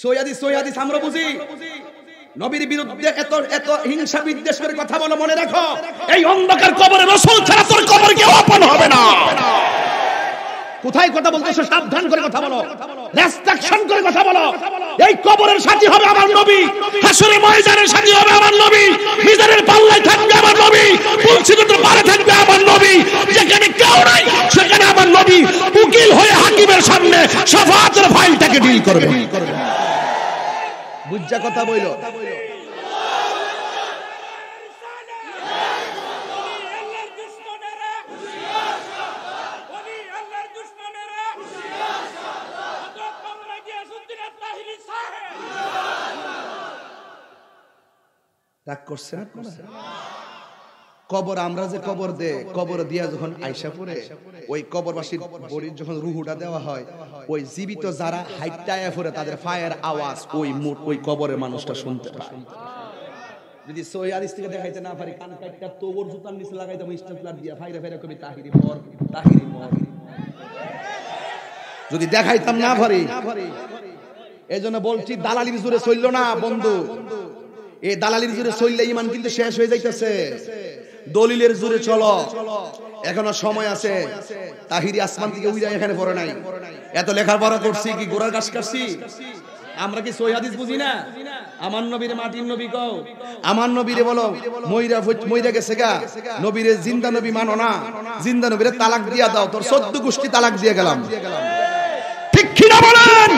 সৈয়াদিস সৈয়াদিস আমরা বুঝি নবীর বিরুদ্ধে এত এত হিংসা বিদ্বেষের কথা বলো মনে রাখো এই অন্ধকার কবরে রসুল ছাড়া তোর কবর কেউ আপন হবে না কোথায় কথা বলতেছো সাবধান করে কথা বলো রেস্ট্রাকশন করে কথা বলো এই কবরের সাথী হবে আমার নবী হাসরে ময়দানের সাথী হবে আমার নবী মিজানের পাল্লায় থাকবে আমার নবী পুলসিদুর পারে থাকবে আমার নবী যেখানে কেউ নাই সেখানে আমার নবী উকিল হয়ে হাকিমের সামনে সাফাতের ফাইলটাকে ডিল করবে বুঝা কথা বইল রাগ করছে করছেন আপনারা কবর আমরা যে কবর দে কবর দিয়া যখন আইসা পরে ওই কবরবাসীর বড়ির যখন রুহুটা দেওয়া হয় ওই জীবিত যারা হাইটায়া পরে তাদের ফায়ার আওয়াজ ওই মুঠ ওই কবরের মানুষটা শুনতে পায় যদি সহি হাদিস থেকে দেখাইতে না পারি কান কাটটা তোবর জুতার নিচে লাগাইতে আমি স্টেপলার দিয়া ফাইরে ফাইরে কবি তাহিরি মর তাহিরি মর যদি দেখাইতাম না পারি এই জন্য বলছি দালালির জোরে চলল না বন্ধু এই দালালির জোরে চললে ইমান কিন্তু শেষ হয়ে যাইতেছে দলিলের জুড়ে চল এখনো সময় আছে তাহিরি আসমান থেকে উইরা এখানে পড়ে নাই এত লেখাপড়া করছি কি গোড়ার কাজ করছি আমরা কি সই বুঝি না আমার নবীরে মাটির নবী কও আমার নবীরে বলো ময়রা ময়রা গেছে গা নবীরে জিন্দা নবী মানো না জিন্দা নবীরে তালাক দিয়া দাও তোর 14 গোষ্ঠী তালাক দিয়ে গেলাম ঠিক কিনা বলেন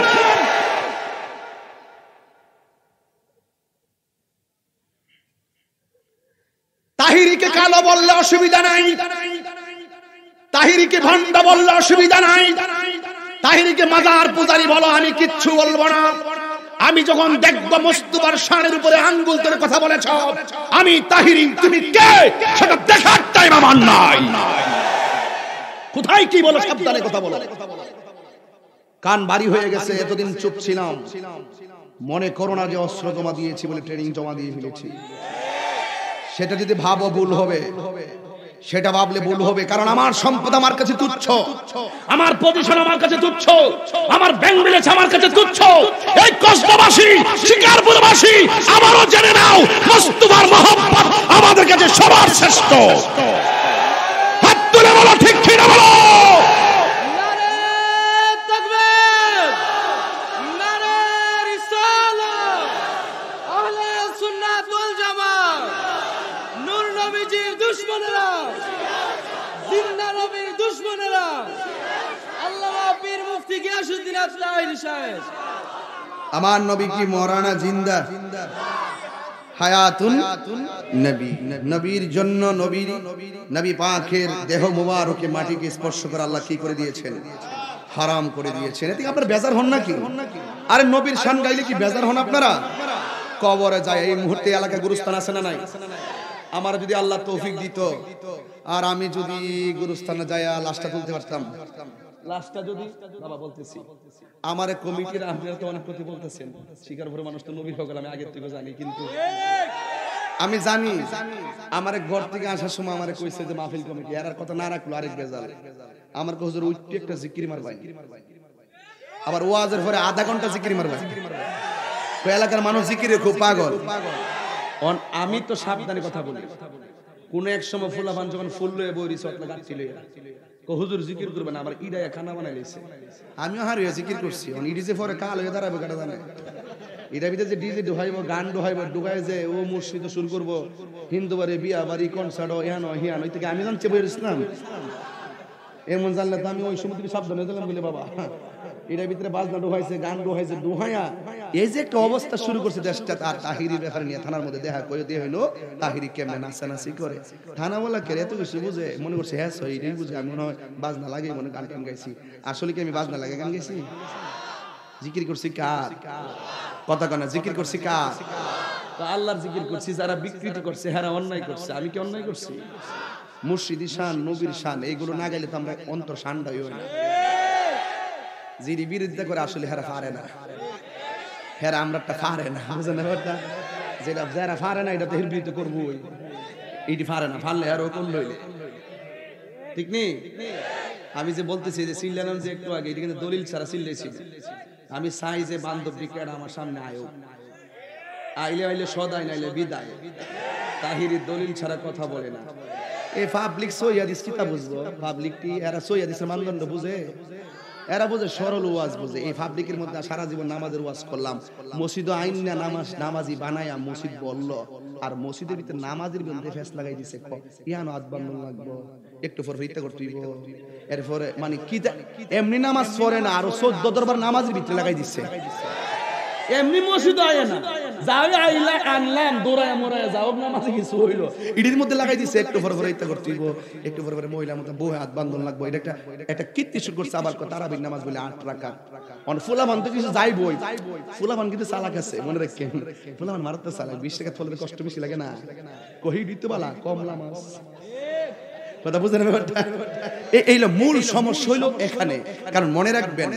তাহিরিকে কালো বললে অসুবিধা নাই তাহিরিকে ভান্ডা বললে অসুবিধা নাই তাহিরিকে মাদার পুজারি বলো আমি কিচ্ছু বলবো না আমি যখন দেখবো মস্তুবার সারের উপরে আঙ্গুল ধরে কথা বলেছ আমি তাহিরি তুমি কে সেটা দেখার টাইম আমার নাই কোথায় কি বলো সাবধানে কথা বলো কান বাড়ি হয়ে গেছে এতদিন চুপ ছিলাম মনে করোনা যে অস্ত্র জমা দিয়েছি বলে ট্রেনিং জমা দিয়ে ফেলেছি সেটা যদি ভাবো ভুল হবে সেটা ভাবলে ভুল হবে কারণ আমার সম্পদ আমার কাছে তুচ্ছ আমার পজিশন আমার কাছে তুচ্ছ আমার ব্যাংক ব্যালেন্স আমার কাছে তুচ্ছ এই কষ্টবাসী শিকারপুরবাসী আমারও জেনে নাও মুস্তফার মহব্বত আমাদের কাছে সবার শ্রেষ্ঠ হাত তুলে বলো ঠিক কিনা বলো মুফতি গিয়াসুদ্দিন আজলাইরি সাহেব আমার নবী কি মরানা জিন্দা হায়াতুন নবী নবীর জন্য নবীর নবী পাখের দেহ মুবারকে মাটিকে স্পর্শ করে আল্লাহ কি করে দিয়েছেন হারাম করে দিয়েছেন এতে আপনার বেজার হন নাকি আরে নবীর শান গাইলে কি বেজার হন আপনারা কবরে যায় এই মুহূর্তে এলাকায় গুরুস্থান আছে না নাই আমার যদি আল্লাহ তৌফিক দিত আর আমি যদি গুরুস্থানে যাই লাশটা তুলতে পারতাম ক্লাসটা যদি বাবা বলতেছি আমার কমিটির আহমেদ তো অনেক কথা বলতেছেন শিকারপুরের মানুষ তো নবীর হকাল আমি আগের থেকে জানি কিন্তু আমি জানি আমার ঘর থেকে আসার সময় আমার কইছে যে মাহফিল কমিটি আর কথা না রাখলো আরেক বেজাল আমার কো হুজুর উইট একটা জিকির মারবাই আবার ওয়াজের পরে আধা ঘন্টা জিকির মারবাই এলাকার মানুষ জিকিরে খুব পাগল আমি তো সাবধানে কথা বলি কোন এক সময় ফুলাবান যখন ফুল লয়ে বই রিসর্ট গাছ ছিল হুজুর জিকির করবেন আমার ইডায় খানা বানাই লাইছে আমিও হারিয়ে জিকির করছি ইডিজে পরে কাল হয়ে দাঁড়াবে কাটা জানে ইডা ভিতরে যে ডিজে ডুহাইব গান ডুহাইব ডুবাই যে ও মুর্শিদ শুরু করবো হিন্দু বারে বিয়া বাড়ি কনসার্ট হিয়ান হিয়ান ওই থেকে আমি জানছি বই ইসলাম এমন জানলে তো আমি ওই সময় থেকে সাবধানে দিলাম বলে বাবা এটার ভিতরে বাজনা ডোহাইছে গান ডোহাইছে ডোহাইয়া এই যে একটা অবস্থা শুরু করছে দেশটা আর তাহিরি ব্যাপার নিয়ে থানার মধ্যে দেখা করে দিয়ে হইলো তাহিরি কেমনে নাচানাচি করে থানা বলা কে এত কিছু বুঝে মনে করছে হ্যাঁ সহি এটাই বুঝে আমি মনে হয় বাজনা লাগে মনে গান টান গাইছি আসলে কি আমি বাজনা লাগে গান গাইছি জিকির করছি কার কথা কনা জিকির করছি কার তো আল্লাহর জিকির করছি যারা বিকৃত করছে হ্যাঁ অন্যায় করছে আমি কি অন্যায় করছি মুর্শিদি শান নবীর শান এইগুলো না গেলে তো আমরা অন্তর শানটাই হই না যিনি বিরোধিতা করে আসলে হেরা ফারে না হেরা আমরা একটা ফারে না বুঝেন ব্যাপারটা যেটা যারা ফারে না এটা তো হিরবিত করবো এটি ফারে না ফারলে আর ওকল লইলে ঠিক নেই আমি যে বলতেছি যে সিল্লালাম যে একটু আগে এটা কিন্তু দলিল ছাড়া সিল্লেছি আমি সাই যে বান্ধব বিক্রেট আমার সামনে আয়ো আইলে আইলে সদায় নাইলে বিদায় তাহিরি দলিল ছাড়া কথা বলে না এই পাবলিক সৈয়াদিস কিতা বুঝবো পাবলিকটি এরা সৈয়াদিসের মানদণ্ড বুঝে এরা বোঝে সরল ওয়াজ বোঝে এই ফাবলিকের মধ্যে সারা জীবন নামাজের ওয়াজ করলাম মসজিদ আইন না নামাজ নামাজি বানায়া মসজিদ বলল আর মসজিদের ভিতরে নামাজের মধ্যে ফেস লাগাই দিছে ইয়ানো আদবান লাগবো একটু পর হইতে করতে হইব এরপরে মানে কি এমনি নামাজ পড়ে না আরো চোদ্দ দরবার নামাজের ভিতরে লাগাই দিচ্ছে এমনি মসজিদ আয় না যাও আইলা আনলাম দৌড়ায় মোড়ায় যাও না মাঝে কিছু হইলো ইডির মধ্যে লাগাই দিছে একটু ভরে ভরে ইত্যা একটু ভরে ভরে মহিলা মতো বউ হাত বান্ধন লাগবো এটা একটা একটা কীর্তি শুরু করছে আবার তারাবির নামাজ বলে আট রাখা অন ফুলাবান তো কিছু যাই বই ফুলাবান কিন্তু চালাক আছে মনে রাখেন ফুলাবান মারাত্মা চালাক বিশ টাকা থলে কষ্ট বেশি লাগে না কহি দিতে বালা কমলা মাছ কথা এইলো মূল সমস্যা এখানে কারণ মনে রাখবেন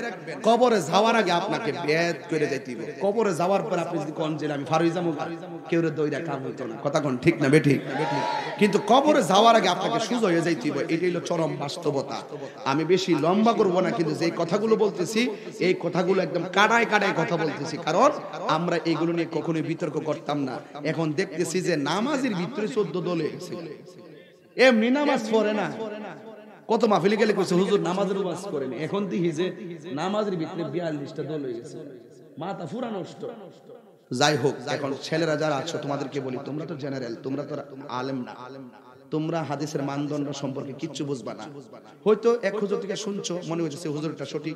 কবরে যাওয়ার আগে আপনাকে বেদ করে যাইতে হবে কবরে যাওয়ার পর আপনি যদি আমি কেউ দইরা কাম হইতো না কথা কোন ঠিক না বেঠিক কিন্তু কবরে যাওয়ার আগে আপনাকে সুযোগ হয়ে যাইতে হবে এটা হলো চরম বাস্তবতা আমি বেশি লম্বা করবো না কিন্তু যে কথাগুলো বলতেছি এই কথাগুলো একদম কাটায় কাটায় কথা বলতেছি কারণ আমরা এগুলো নিয়ে কখনোই বিতর্ক করতাম না এখন দেখতেছি যে নামাজের ভিতরে চোদ্দ দলে এমনি নামাজ পড়ে না কত মাহফিলে গেলে কইছে হুজুর নামাজের ওয়াজ করেন এখন দেখি যে নামাজের ভিতরে বিয়াল্লিশটা দল হয়ে গেছে মাথা ফুরা নষ্ট যাই হোক এখন ছেলেরা যারা আছো তোমাদেরকে বলি তোমরা তো জেনারেল তোমরা তো আলেম না তোমরা হাদিসের মানদণ্ড সম্পর্কে কিচ্ছু বুঝবা না হয়তো এক হুজুর থেকে শুনছো মনে হচ্ছে হুজুরটা সঠিক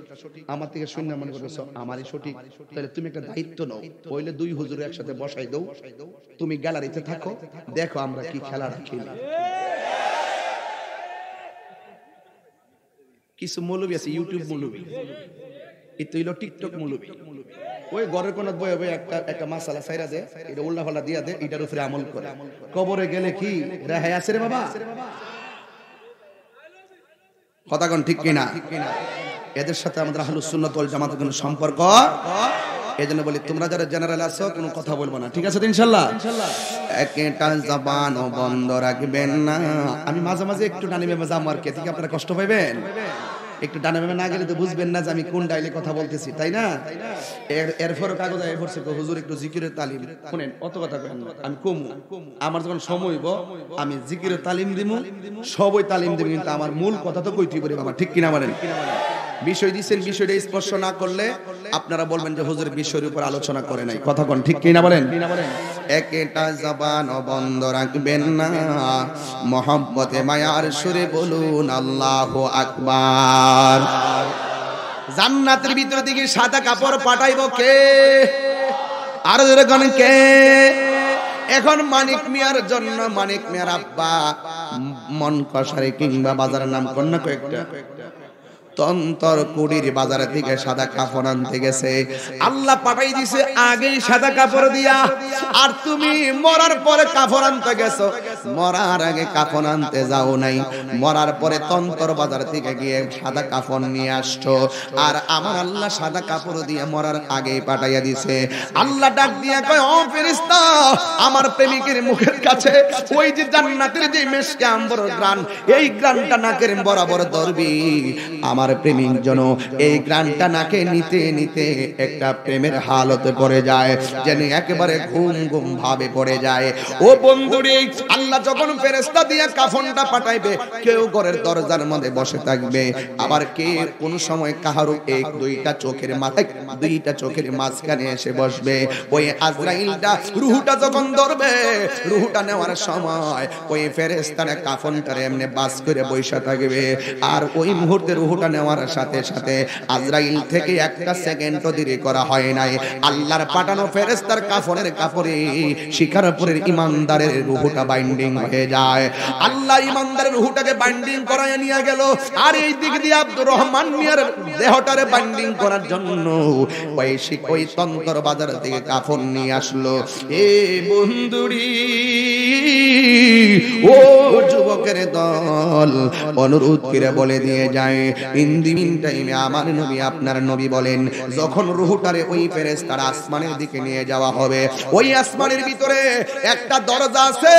আমার থেকে শুনে মনে করছো আমারই সঠিক তাহলে তুমি একটা দায়িত্ব নাও পয়লে দুই হুজুর একসাথে বসাই দাও তুমি গ্যালারিতে থাকো দেখো আমরা কি খেলা রাখি কিছু মৌলবি আছে ইউটিউব মৌলবি এটা টিকটক ওই কোন একটা একটা মাসালা সাইরা এটা উল্লা ফাল্লা দিয়া দে এটার উপরে আমল করে কবরে গেলে কি রেহাই আছে রে বাবা কথাগণ ঠিক কিনা এদের সাথে আমাদের আহলুস সুন্নাত ওয়াল জামাতের কোনো সম্পর্ক এই জন্য বলি তোমরা যারা জেনারেল আছো কোনো কথা বলবো না ঠিক আছে ইনশাল্লাহ একটা জবান বন্ধ রাখবেন না আমি মাঝে মাঝে একটু ডানে মেমে যাবো আর কে থেকে আপনারা কষ্ট পাইবেন একটু ডানে মেমে না গেলে তো বুঝবেন না যে আমি কোন ডাইলে কথা বলতেছি তাই না এরপরও কাগজ এরপর ভরছে হুজুর একটু জিকিরের তালিম শুনেন অত কথা কেন আমি কমু আমার যখন সময় হইব আমি জিকিরের তালিম দিমু সবই তালিম দিব কিন্তু আমার মূল কথা তো কইতেই পারি বাবা ঠিক কিনা বলেন কিনা বলেন বিষয় দিচ্ছেন বিষয়টা স্পর্শ না করলে আপনারা বলবেন যে হুজুর বিষয়ের উপর আলোচনা করে নাই কথা কোন ঠিক না বলেন একটা জবান বন্ধ রাখবেন না মহব্বতে মায়ার সুরে বলুন আল্লাহ আকবার জান্নাতের ভিতর দিকে সাদা কাপড় পাঠাইব কে আর যেরকম কে এখন মানিক মিয়ার জন্য মানিক মিয়ার আব্বা মন কষারে কিংবা বাজারের নাম কন্যা কয়েকটা তন্তর কুড়ির বাজার থেকে সাদা কাপড় আনতে গেছে আল্লাহ পাঠাই দিছে আগে সাদা কাপড় দিয়া আর তুমি মরার পরে কাপড় আনতে গেছো মরার আগে কাপড় আনতে যাও নাই মরার পরে তন্তর বাজার থেকে গিয়ে সাদা কাপড় নিয়ে আসছো আর আমার আল্লাহ সাদা কাপড় দিয়ে মরার আগে পাঠাইয়া দিছে আল্লাহ ডাক দিয়া কয় ও ফেরেশতা আমার প্রেমিকের মুখের কাছে ওই যে জান্নাতের যে মেশকে আম্বর গ্রান এই গ্রানটা নাকের বরাবর ধরবি আমার আমার প্রেমিক জন এই গ্রানটা নাকে নিতে নিতে একটা প্রেমের হালতে পড়ে যায় যেন একেবারে ঘুম ঘুম ভাবে পড়ে যায় ও বন্ধুরে আল্লাহ যখন ফেরেস্তা দিয়ে কাফনটা পাঠাইবে কেউ ঘরের দরজার মধ্যে বসে থাকবে আবার কে কোন সময় কাহারও এক দুইটা চোখের মাথায় দুইটা চোখের মাঝখানে এসে বসবে ওই আজরাইলটা রুহুটা যখন ধরবে রুহুটা নেওয়ার সময় ওই ফেরেস্তারে কাফনটারে এমনি বাস করে বৈশা থাকবে আর ওই মুহূর্তে রুহুটা নেওয়ার সাথে সাথে আজরাইল থেকে একটা সেকেন্ডও দেরি করা হয় নাই আল্লাহর পাঠানো ফেরেস্তার কাফনের কাপড়ে শিকারপুরের ইমানদারের রুহুটা বাইন্ডিং হয়ে যায় আল্লাহ ইমানদারের রুহুটাকে বাইন্ডিং করায় নিয়ে গেল আর এই দিক দিয়ে আব্দুর রহমান মিয়ার দেহটারে বাইন্ডিং করার জন্য ওই ওই তন্তর বাজার থেকে কাফন নিয়ে আসলো এ বন্ধুরি ও যুবকের দল অনুরোধ করে বলে দিয়ে যায় ইন্দিমিন টাইমে আমার নবী আপনার নবী বলেন যখন রুহুটারে ওই ফেরেস তার আসমানের দিকে নিয়ে যাওয়া হবে ওই আসমানের ভিতরে একটা দরজা আছে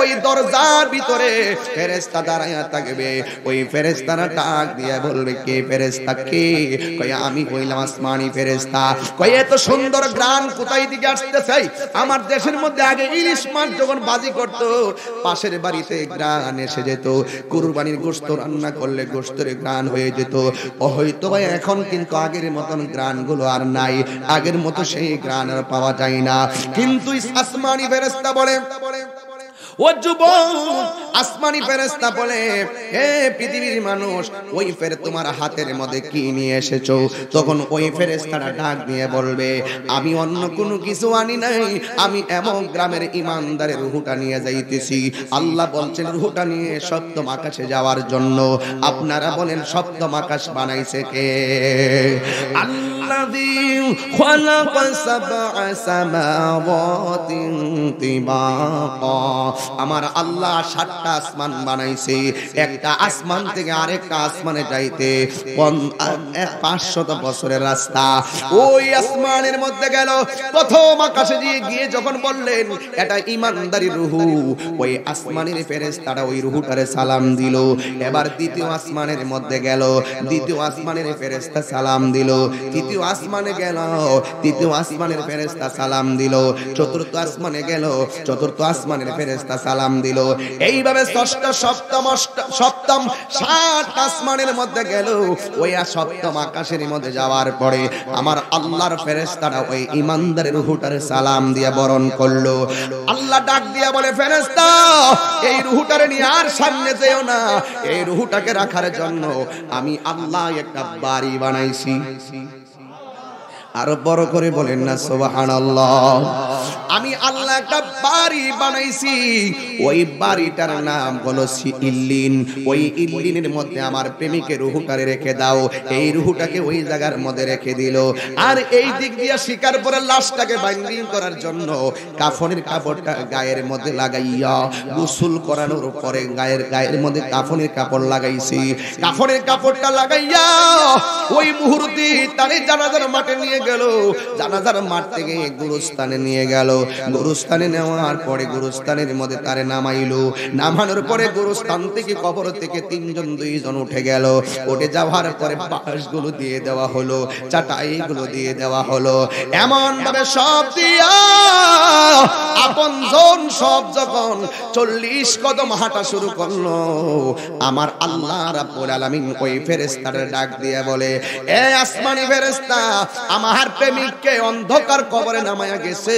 ওই দরজার ভিতরে ফেরেস্তা দাঁড়ায়া থাকবে ওই ফেরেস্তারা ডাক দিয়ে বলবে কে ফেরেস্তা কে কই আমি কইলাম আসমানি ফেরেস্তা কই এত সুন্দর গ্রাম কোথায় দিকে আসতে চাই আমার দেশের মধ্যে আগে ইলিশ মাছ যখন বাজি করত পাশের বাড়িতে গ্রান এসে যেত কুরবানির গোশত রান্না করলে গোশতের গ্রান হয়ে হয়ে যেত হয়তো ভাই এখন কিন্তু আগের মতন গুলো আর নাই আগের মতো সেই গ্রান আর পাওয়া যায় না কিন্তু আসমানি ফেরেস্তা বলে ও যুবক আসমানি বলে হে পৃথিবীর মানুষ ওই ফের তোমার হাতের মধ্যে কি নিয়ে এসেছো তখন ওই ডাক দিয়ে বলবে আমি অন্য কোনো কিছু আনি নাই আমি এমন গ্রামের ইমানদারের রুহুটা নিয়ে যাইতেছি আল্লাহ বলছেন রুহুটা নিয়ে সপ্তম আকাশে যাওয়ার জন্য আপনারা বলেন সপ্তম আকাশ বানাইছে কে الذي خلق আমার আল্লাহ সাতটা আসমান বানাইছে একটা আসমান থেকে আরেকটা আসমানে যাইতে পাঁচশত বছরের রাস্তা ওই আসমানের মধ্যে গেল প্রথম আকাশে দিয়ে গিয়ে যখন বললেন এটা ইমানদারি রুহু ওই আসমানের ফেরেস তারা ওই রুহুটারে সালাম দিল এবার দ্বিতীয় আসমানের মধ্যে গেল দ্বিতীয় আসমানের ফেরেস্তা সালাম দিল তৃতীয় আসমানে গেল তৃতীয় আসমানের ফেরেস্তা সালাম দিল চতুর্থ আসমানে গেল চতুর্থ আসমানের ফেরেস্তা সালাম দিল এইভাবে ষষ্ঠ সপ্তম সপ্তম সাত আসমানের মধ্যে গেল ওই সপ্তম আকাশের মধ্যে যাওয়ার পরে আমার আল্লাহর ফেরেস্তারা ওই ইমানদারের রুহুটার সালাম দিয়ে বরণ করলো আল্লাহ ডাক দিয়া বলে ফেরেস্তা এই রুহুটারে নিয়ে আর সামনে যেও না এই রুহুটাকে রাখার জন্য আমি আল্লাহ একটা বাড়ি বানাইছি আরো বড় করে বলেন না সোহান আমি আল্লাহ একটা বাড়ি বানাইছি ওই বাড়িটার নাম হলো ইল্লিন ওই ইল্লিনের মধ্যে আমার প্রেমিকে রুহুটারে রেখে দাও এই রুহুটাকে ওই জায়গার মধ্যে রেখে দিল আর এই দিক দিয়ে শিকার করে লাশটাকে বাইন্ডিং করার জন্য কাফনের কাপড়টা গায়ের মধ্যে লাগাইয়া গুসুল করানোর পরে গায়ের গায়ের মধ্যে কাফনের কাপড় লাগাইছি কাফনের কাপড়টা লাগাইয়া ওই মুহূর্তে তারে জানাজার মাঠে নিয়ে গেল জানাজার মাঠ থেকে গুরুস্থানে নিয়ে গেল গুরুস্থানে নেওয়ার পরে গুরুস্থানের মধ্যে তারে নামাইলো নামানোর পরে গুরুস্থান থেকে কবর থেকে তিনজন দুইজন উঠে গেল উঠে যাওয়ার পরে বাঁশগুলো দিয়ে দেওয়া হলো চাটাইগুলো দিয়ে দেওয়া হলো এমন ভাবে সব আপন জন সব যখন চল্লিশ কদম হাঁটা শুরু করলো আমার আল্লাহ রাব্বুল আলামিন ওই ফেরেস্তার ডাক দিয়ে বলে এ আসমানি ফেরেস্তা আমার আমার প্রেমিককে অন্ধকার কবরে নামায়া গেছে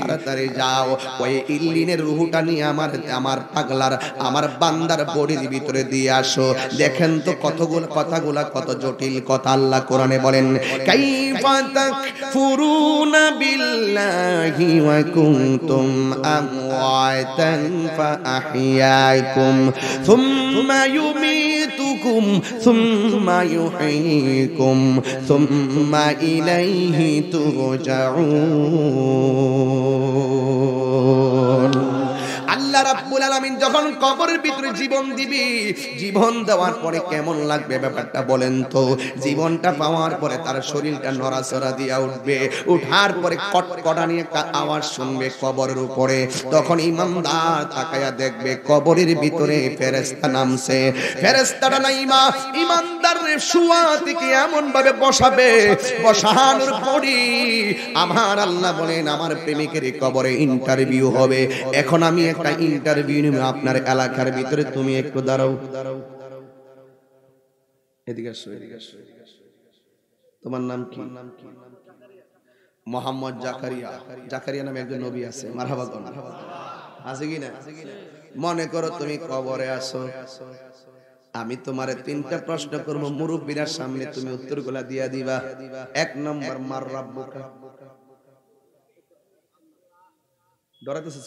তাড়াতাড়ি যাও ওই ইল্লিনের রুহুটা নিয়ে আমার আমার পাগলার আমার বান্দার বডির ভিতরে দিয়ে আসো দেখেন তো কতগুলো কথাগুলা কত জটিল কথা আল্লাহ কোরআনে বলেন কাইফা তাকফুরুনা বিল্লাহি ওয়া কুনতুম আমওয়াতান ফাআহইয়াকুম থুম্মা ইউমিতুকুম থুম্মা ইউহইকুম থুম্মা ইলাইহি তুরজাউন আল্লাহ আলামিন যখন কবরের ভিতরে জীবন দিবি জীবন দেওয়ার পরে কেমন লাগবে ব্যাপারটা বলেন তো জীবনটা পাওয়ার পরে তার শরীরটা নড়াচড়া দিয়া উঠবে উঠার পরে কটকটানি একটা আওয়াজ শুনবে কবরের উপরে তখন ইমানদার তাকায়া দেখবে কবরের ভিতরে ফেরেস্তা নামছে ফেরেস্তাটা না ইমা ইমানদার শুয়া থেকে এমন ভাবে বসাবে বসানোর পরে আমার আল্লাহ বলেন আমার প্রেমিকের কবরে ইন্টারভিউ হবে এখন আমি একটা ইন্টারভিউ বিনিময়ে আপনার এলাকার ভিতরে তুমি একটু দাঁড়াও তোমার নাম কি মোহাম্মদ জাকারিয়া জাকারিয়া নামে একজন নবী আছে আছে কি না মনে করো তুমি কবরে আমি তোমার তিনটা প্রশ্ন করব মুরব্বীরা সামনে তুমি উত্তরগুলা দিয়া দিবা এক নম্বর মার রাব্বুকা ডরাতেছিস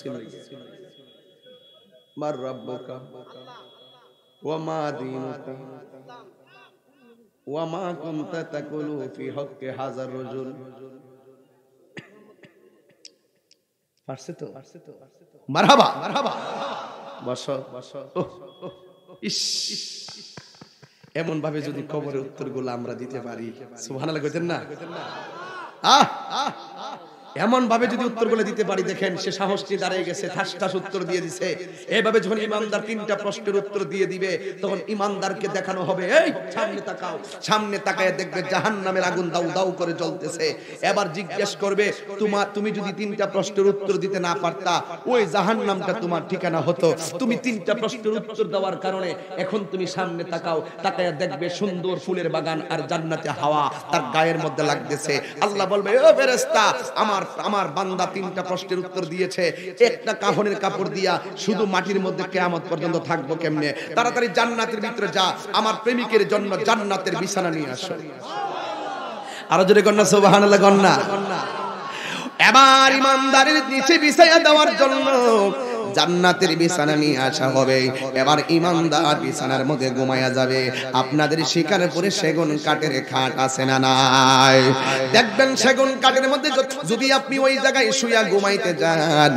মার ওয়া মা দীনুকা ওয়া মা কুনতা তাকুলু ফি হাজার রাজুল পারছে তো মারহাবা মারহাবা ইস এমন ভাবে যদি কবরের উত্তরগুলো আমরা দিতে পারি সুবহানাল্লাহ কইতেন না আহ আহ এমন ভাবে যদি উত্তরগুলো দিতে পারি দেখেন সে সাহস নিয়ে দাঁড়িয়ে গেছে ঠাস ঠাস উত্তর দিয়ে দিছে এভাবে যখন ইমানদার তিনটা প্রশ্নের উত্তর দিয়ে দিবে তখন ইমানদারকে দেখানো হবে এই সামনে তাকাও সামনে তাকায় দেখবে জাহান নামের আগুন দাউ দাউ করে জ্বলতেছে এবার জিজ্ঞেস করবে তোমার তুমি যদি তিনটা প্রশ্নের উত্তর দিতে না পারতা ওই জাহান নামটা তোমার ঠিকানা হতো তুমি তিনটা প্রশ্নের উত্তর দেওয়ার কারণে এখন তুমি সামনে তাকাও তাকায় দেখবে সুন্দর ফুলের বাগান আর জান্নাতে হাওয়া তার গায়ের মধ্যে লাগতেছে আল্লাহ বলবে ও ফেরেশতা আমার আমার বান্দা তিনটা প্রশ্নের উত্তর দিয়েছে একটা কাহনের কাপড় দিয়া শুধু মাটির মধ্যে কেয়ামত পর্যন্ত থাকবো কেমনে তাড়াতাড়ি জান্নাতের ভিতরে যা আমার প্রেমিকের জন্য জান্নাতের বিছানা নিয়ে আসো আরো জোরে গন্না সোবাহানাল্লাহ গন্না এবার ইমানদারের নিচে বিছাইয়া দেওয়ার জন্য জান্নাতের বিছানা নিয়ে আসা হবে এবার ইমানদার বিছানার মধ্যে ঘুমায়া যাবে আপনাদের শিকার শিকারপুরে সেগুন কাটের খাট আছে না নাই দেখবেন সেগুন কাটের মধ্যে যদি আপনি ওই জায়গায় শুয়া ঘুমাইতে যান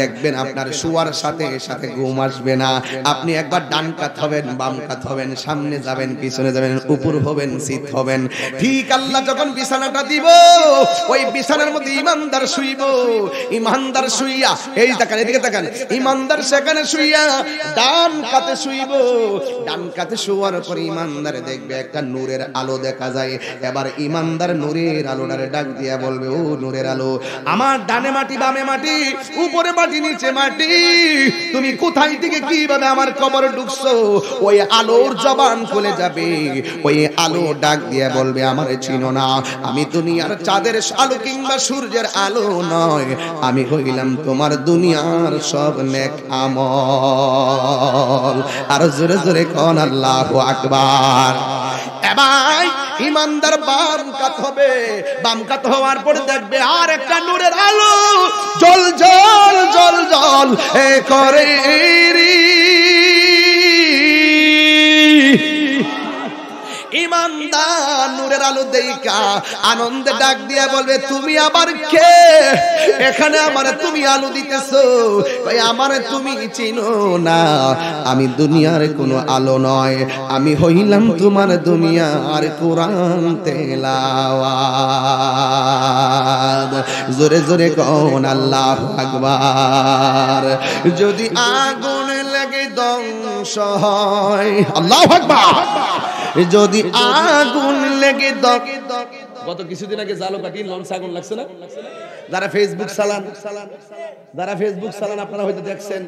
দেখবেন আপনার শুয়ার সাথে সাথে ঘুম আসবে না আপনি একবার ডান কাত হবেন বাম কাত হবেন সামনে যাবেন পিছনে যাবেন উপর হবেন সিট হবেন ঠিক আল্লাহ যখন বিছানাটা দিব ওই বিছানার মধ্যে ইমানদার শুইব ইমানদার শুইয়া এই দেখেন এদিকে দেখেন ইমানদার সেখানে শুইয়া ডান কাতে শুইব ডান কাতে শোয়ার পর ইমানদার দেখবে একটা নূরের আলো দেখা যায় এবার ইমানদার নূরের আলোটারে ডাক দিয়া বলবে ও নূরের আলো আমার ডানে মাটি বামে মাটি উপরে মাটি নিচে মাটি তুমি কোথায় থেকে কিভাবে আমার কবর ঢুকছো ওই আলোর জবান খুলে যাবে ওই আলো ডাক দিয়া বলবে আমার চিনো না আমি দুনিয়ার চাঁদের আলো কিংবা সূর্যের আলো নয় আমি হইলাম তোমার দুনিয়ার সব নেক আমল আর জোরে জোরে কন আল্লাহ আকবার ইমানদার বাম কাত হবে বাম কাত হওয়ার পরে দেখবে আর একটা নূরের আলো জল জল জল জল এ করে ইমানদার নূরের আলো দেইকা আনন্দে ডাক দিয়া বলবে তুমি আবার কে এখানে আমার তুমি আলো দিতেছো ভাই আমারে তুমি চিনো না আমি দুনিয়ার কোনো আলো নয় আমি হইলাম তোমার দুনিয়ার কোরআন তেলাওয়াত জোরে জোরে কোন আল্লাহ আকবার যদি আগুন লাগে দংশ হয় আল্লাহ আকবার যদি আগুন লেগে দকে গত কিছুদিন আগে জালো কাটি লঞ্চ আগুন লাগছে না যারা ফেসবুক চালান যারা ফেসবুক চালান আপনারা হয়তো দেখছেন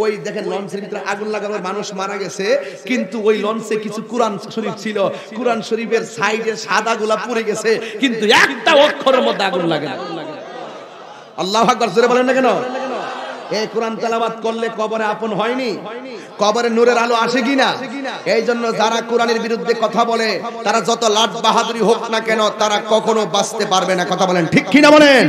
ওই দেখেন লঞ্চের ভিতরে আগুন লাগানোর মানুষ মারা গেছে কিন্তু ওই লঞ্চে কিছু কোরআন শরীফ ছিল কোরআন শরীফের সাইডে সাদা গোলা পুড়ে গেছে কিন্তু একটা অক্ষরের মধ্যে আগুন লাগে আল্লাহ আকবার জোরে বলেন না কেন এই কোরআন তেলাবাত করলে কবরে আপন হয়নি কবরে নূরের আলো আসে কিনা এই জন্য যারা কোরআনের বিরুদ্ধে কথা বলে তারা যত লাট বাহাদুরি হোক না কেন তারা কখনো বাঁচতে পারবে না কথা বলেন ঠিক কিনা বলেন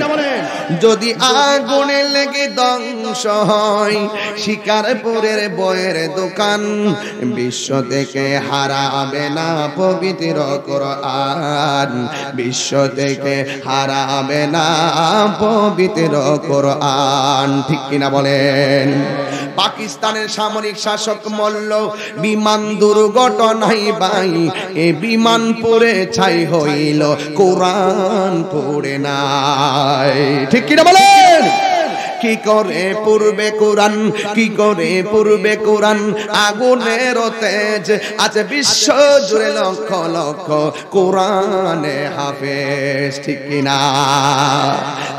যদি আগুনে লেগে দংশ হয় শিকারপুরের বইয়ের দোকান বিশ্ব থেকে হারাবে না পবিত্র কোরআন বিশ্ব থেকে হারাবে না পবিত্র কোরআন ঠিক কিনা বলেন পাকিস্তানের সামরিক শাসক মল্ল বিমান দুর্ঘটনাই বাই এ বিমান পড়ে ছাই হইল কোরআন পড়ে নাই ঠিক কিনা বলেন কি করে পূর্বে কোরআন কি করে পূর্বে কোরআন আগুনের তেজ আছে বিশ্ব জুড়ে লক্ষ লক্ষ কোরআনে হাফেজ ঠিক কিনা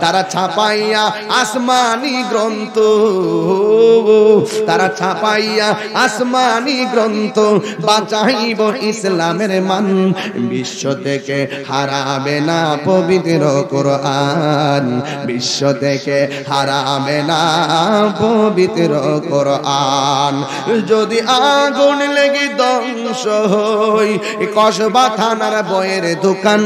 তারা ছাপাইয়া আসমানি গ্রন্থ তারা ছাপাইয়া আসমানি গ্রন্থ বাঁচাইব ইসলামের মান বিশ্ব থেকে হারাবে না পবিত্র কোরআন বিশ্ব থেকে হারা আমেনা পবিত্র কর আন যদি আগুন লেগে দংশ হই কসবা থানার বইয়ের দোকান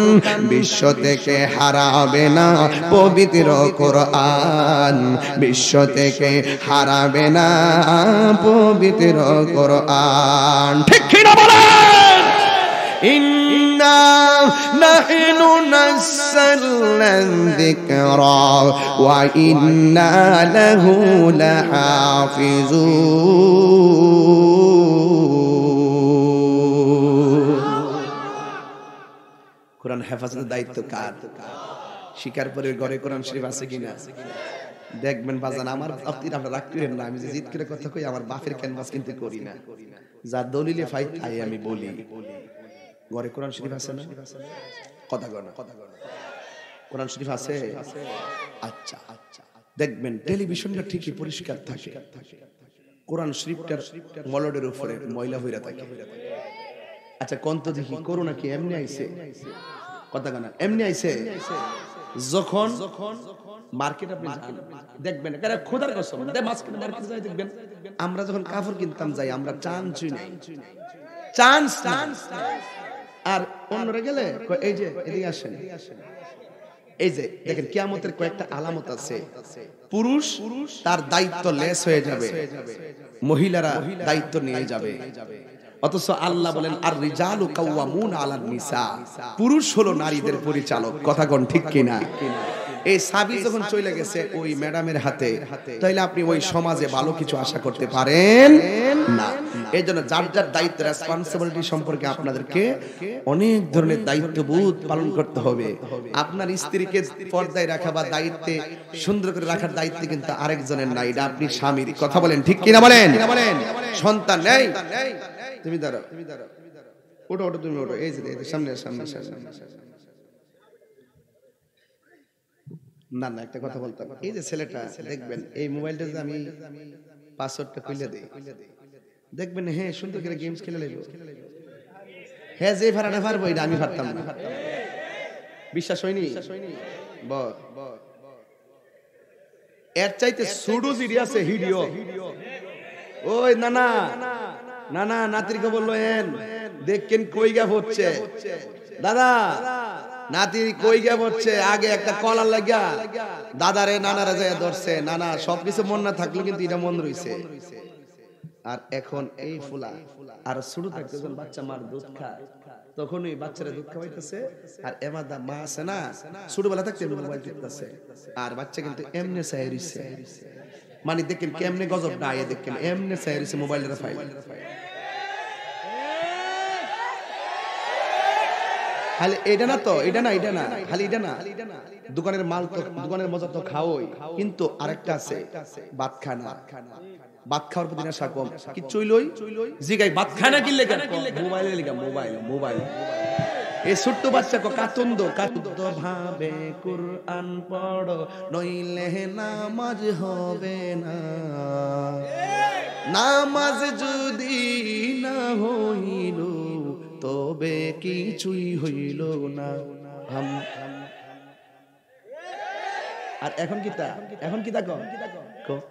বিশ্ব থেকে হারাবে না পবিত্র কর আন বিশ্ব থেকে হারাবে না পবিত্র কর আন ঠিক কিনা বলেন نحن نزلنا الذكرى وإنا له لحافظون কোরআন হেফাজতের দায়িত্ব কার শিকারপুরের ঘরে কোরআন শরীফ আছে কিনা দেখবেন বাজান আমার আপনি আমরা রাখতেন না আমি যে জিত করে কথা কই আমার বাপের ক্যানভাস কিন্তু করি না যা দলিলে ফাইট তাই আমি বলি ঘরে কোরআন শরীফ আছে না কথা গনা কথা গনা কোরআন শরীফ আছে আচ্ছা আচ্ছা দেখবেন টেলিভিশনটা ঠিকই পরিষ্কার থাকে কোরআন শরীফটার মলডের উপরে ময়লা হইরা থাকে আচ্ছা কোন তো দেখি করোনা কি এমনি আইছে কথা কানা এমনি আইছে যখন যখন মার্কেট আপনি দেখবেন কারণ খোদার কসম মার্কেট মার্কেট যাই দেখবেন আমরা যখন কাপড় কিনতাম যাই আমরা চান্স চান্স চান্স আর অন্যরা গেলে এই যে এদিকে আসেন এই যে দেখেন কিয়ামতের কয়েকটা আলামত আছে পুরুষ তার দায়িত্ব লেস হয়ে যাবে মহিলারা দায়িত্ব নিয়ে যাবে অথচ আল্লাহ বলেন আর রিজালু কাওয়ামুন আলান নিসা পুরুষ হলো নারীদের পরিচালক কথা কোন ঠিক কিনা এই সাবি যখন চলে গেছে ওই ম্যাডামের হাতে তাহলে আপনি ওই সমাজে ভালো কিছু আশা করতে পারেন না এই জন্য যার যার দায়িত্ব রেসপন্সিবিলিটি সম্পর্কে আপনাদেরকে অনেক ধরনের দায়িত্ববোধ পালন করতে হবে আপনার স্ত্রীকে পর্দায় রাখা বা দায়িত্বে সুন্দর করে রাখার দায়িত্ব কিন্তু আরেকজনের নাই এটা আপনি স্বামীর কথা বলেন ঠিক কিনা বলেন সন্তান নেই তুমি ধরো ওটা ওটা তুমি ওটা এই যে সামনে সামনে সামনে না না একটা কথা বলতাম এই যে ছেলেটা দেখবেন এই মোবাইলটা যে আমি পাসওয়ার্ডটা খুলে দিই দেখবেন হ্যাঁ শুনতে গেলে গেমস খেলে লাগবে হ্যাঁ যে ফারানে পারবো এটা আমি পারতাম বিশ্বাস হয়নি বল এর চাইতে সুডু জিডি আছে হিডিও ওই নানা নানা না না নাতিরকে বললো এন দেখেন কই গ্যাপ হচ্ছে দাদা নাতি কই গ্যাপ হচ্ছে আগে একটা কলার লাগিয়া দাদারে নানারে যায় ধরছে নানা সবকিছু মন না থাকলো কিন্তু এটা মন রইছে আর এখন এই ফুলা আর শুরু থাকতে যখন বাচ্চা মার দুধ খায় তখন ওই বাচ্চারা দুধ খাওয়াইতেছে আর এমার দা মা আছে না ছোটবেলা থাকতে মোবাইল দেখতেছে আর বাচ্চা কিন্তু এমনি সাহেরিছে মানে দেখেন মানে কেমনে গজব না আয়ে দেখেন এমনি সাহেরিছে মোবাইলের ফাইল খালি এটা না তো এটা না এটা না খালি এটা না দোকানের মাল তো দোকানের মজা তো খাওই কিন্তু আরেকটা আছে ভাত খানা ভাত খাওয়ার প্রতি নেশা কম কি চইলই জিগাই ভাত খায় না কিনলে কেন মোবাইলে লিখা মোবাইল মোবাইল এই ছোট্ট বাচ্চা কো কাতন্দ কাতন্দ ভাবে কুরআন পড়ো নইলে নামাজ হবে না নামাজ যদি না হইল তবে কিছুই হইল না আর এখন কি তা এখন কি তা কম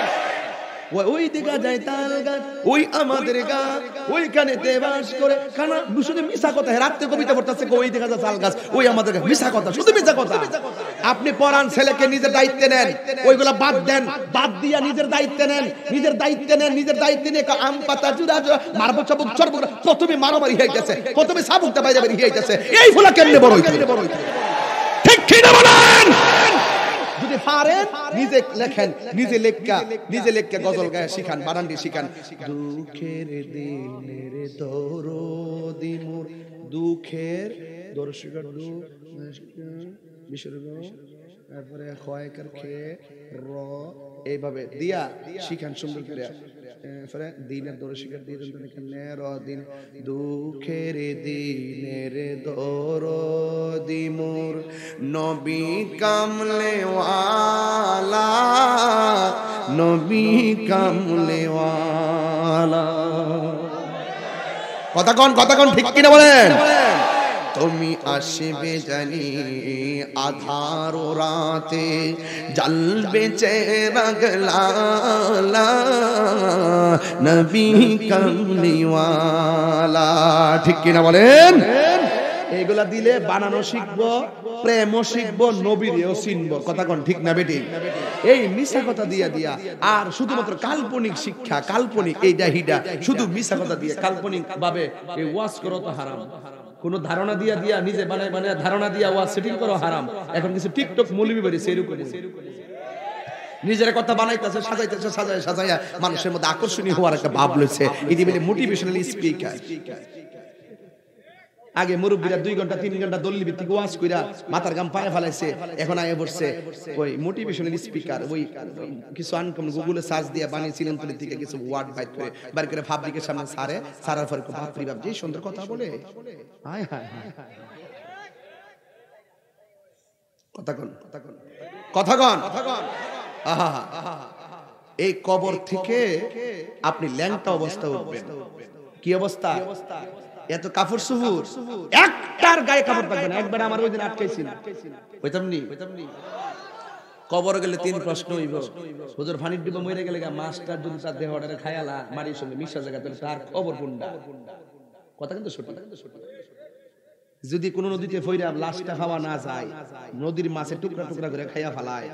ওই দিকা যাই তাল গান ওই আমাদের গা ওইখানে দেবাস করে খানা শুধু মিশা কথা রাত্রে কবিতা পড়তেছে ওই দেখা যা তাল গাছ ওই আমাদের মিশা কথা শুধু মিশা কথা আপনি পরান ছেলেকে নিজের দায়িত্বে নেন ওইগুলা বাদ দেন বাদ দিয়া নিজের দায়িত্বে নেন নিজের দায়িত্বে নেন নিজের দায়িত্বে নিয়ে আম পাতা জুড়া মারবো চাবুক চড়বো প্রথমে মারামারি গেছে প্রথমে সাবুকটা বাইরে বাইরে হয়ে গেছে এই ফুলা কেমনে বড় হইতে ঠিক ঠিক না যদি পারেন নিজে লেখেন নিজে লেখা নিজে লেখা গজল গায়ে শিখান বারান্ডি শিখান দুঃখের দিনের দরদি দুঃখের দর্শকের দুঃখ তারপরে খয়কার খেয়ে র এইভাবে দিয়া শিখান সুন্দর করে সরে দিনের দৌড়ে শিকার দিয়ে দিন কেনের দিন দুঃখের দিনের দৌর দিমুর নবী কামলে ওয়ালা নবী কামলে কথা কন কথা কন ঠিক কিনা বলেন তুমি আসবে জানি আধার রাতে জলবে চেরগলা নবী কমলিওয়ালা ঠিক কি না বলেন এগুলা দিলে বানানো শিখবো প্রেমও শিখবো নবীর চিনবো কথা কন ঠিক না বেটি এই মিশা কথা দিয়া দিয়া আর শুধুমাত্র কাল্পনিক শিক্ষা কাল্পনিক এইটা হিটা শুধু মিশা কথা দিয়ে কাল্পনিক ভাবে এই ওয়াজ করো তো হারাম কোনো ধারণা দিয়া দিয়া নিজে বানায় বানায় ধারণা দিয়া ওয়া সেটিং করো হারাম এখন কিছু টিকটক মৌলবি বেরিয়েছে করে নিজের কথা বানাইতেছে সাজাইতেছে সাজায় সাজাইয়া মানুষের মধ্যে আকর্ষণীয় হওয়ার একটা ভাব লইছে ইদি মিলে মোটিভেশনাল স্পিকার আগে মুরব্বীরা দুই ঘন্টা তিন ঘন্টা দলিল ভিত্তিক ওয়াজ কইরা মাথার গাম পায়ে ফেলাইছে এখন আগে পড়ছে ওই মোটিভেশনাল স্পিকার ওই কিছু আনকম গুগলে সার্চ দিয়ে বানিয়েছিলেন তুলে থেকে কিছু ওয়ার্ড বাইট করে বাইর করে পাবলিকের সামনে সারে সারার পর বাপরি বাপ যে সুন্দর কথা বলে হায় হায় কথা কোন কথা কোন কথা কোন কথা কোন আহা এই কবর থেকে আপনি ল্যাংটা অবস্থা উঠবেন কি অবস্থা এত কাপড় সুহুর একটার গায়ে কাপড় থাকবে না একবার আমার ওই দিন আটকেছিল হইতাম নি নি কবর গেলে তিন প্রশ্ন হইব হুজুর ফানির ডিবা মরে গেলে মাস্টার যদি তার দেহ অর্ডারে খায়ালা মারির সঙ্গে মিশা জায়গা তার খবর পুন্ডা কথা কিন্তু সঠিক যদি কোনো নদীতে ফইরা লাশটা খাওয়া না যায় নদীর মাছের টুকরা টুকরা করে খাইয়া ফেলায়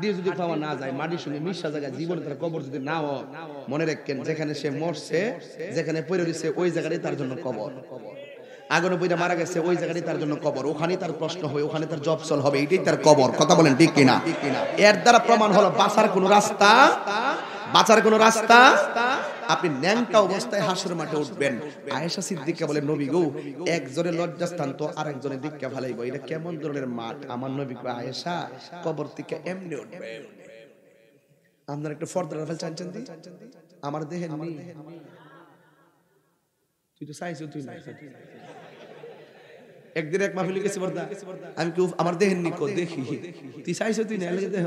দিয়ে যদি খাওয়া না যায় মাটির সঙ্গে মিশা জায়গায় জীবনে তার কবর যদি না হয় মনে রাখেন যেখানে সে মরছে যেখানে পড়ে রয়েছে ওই জায়গাটাই তার জন্য কবর আগুন বইটা মারা গেছে ওই জায়গাটাই তার জন্য কবর ওখানে তার প্রশ্ন হয় ওখানে তার জব চল হবে এটাই তার কবর কথা বলেন ঠিক কিনা এর দ্বারা প্রমাণ হলো বাঁচার কোনো রাস্তা বাঁচার কোনো রাস্তা আপনি ন্যাংটা অবস্থায় হাসুর মাঠে উঠবেন আয়েশা সিদ্দিকে বলে নবী গো একজনের লজ্জাস্থান তো আর একজনের দিককে ভালাই এটা কেমন ধরনের মাঠ আমার নবী গো আয়েশা কবর থেকে এমনি উঠবে আপনার একটা ফর্দ রাফেল চাইছেন দি আমার দেহে তুই তো চাইছো তুই না একদিন এক মাহফিলে গেছি বর্দা আমি কি আমার দেহের নিকো দেখি তুই চাইছো তুই না দেহ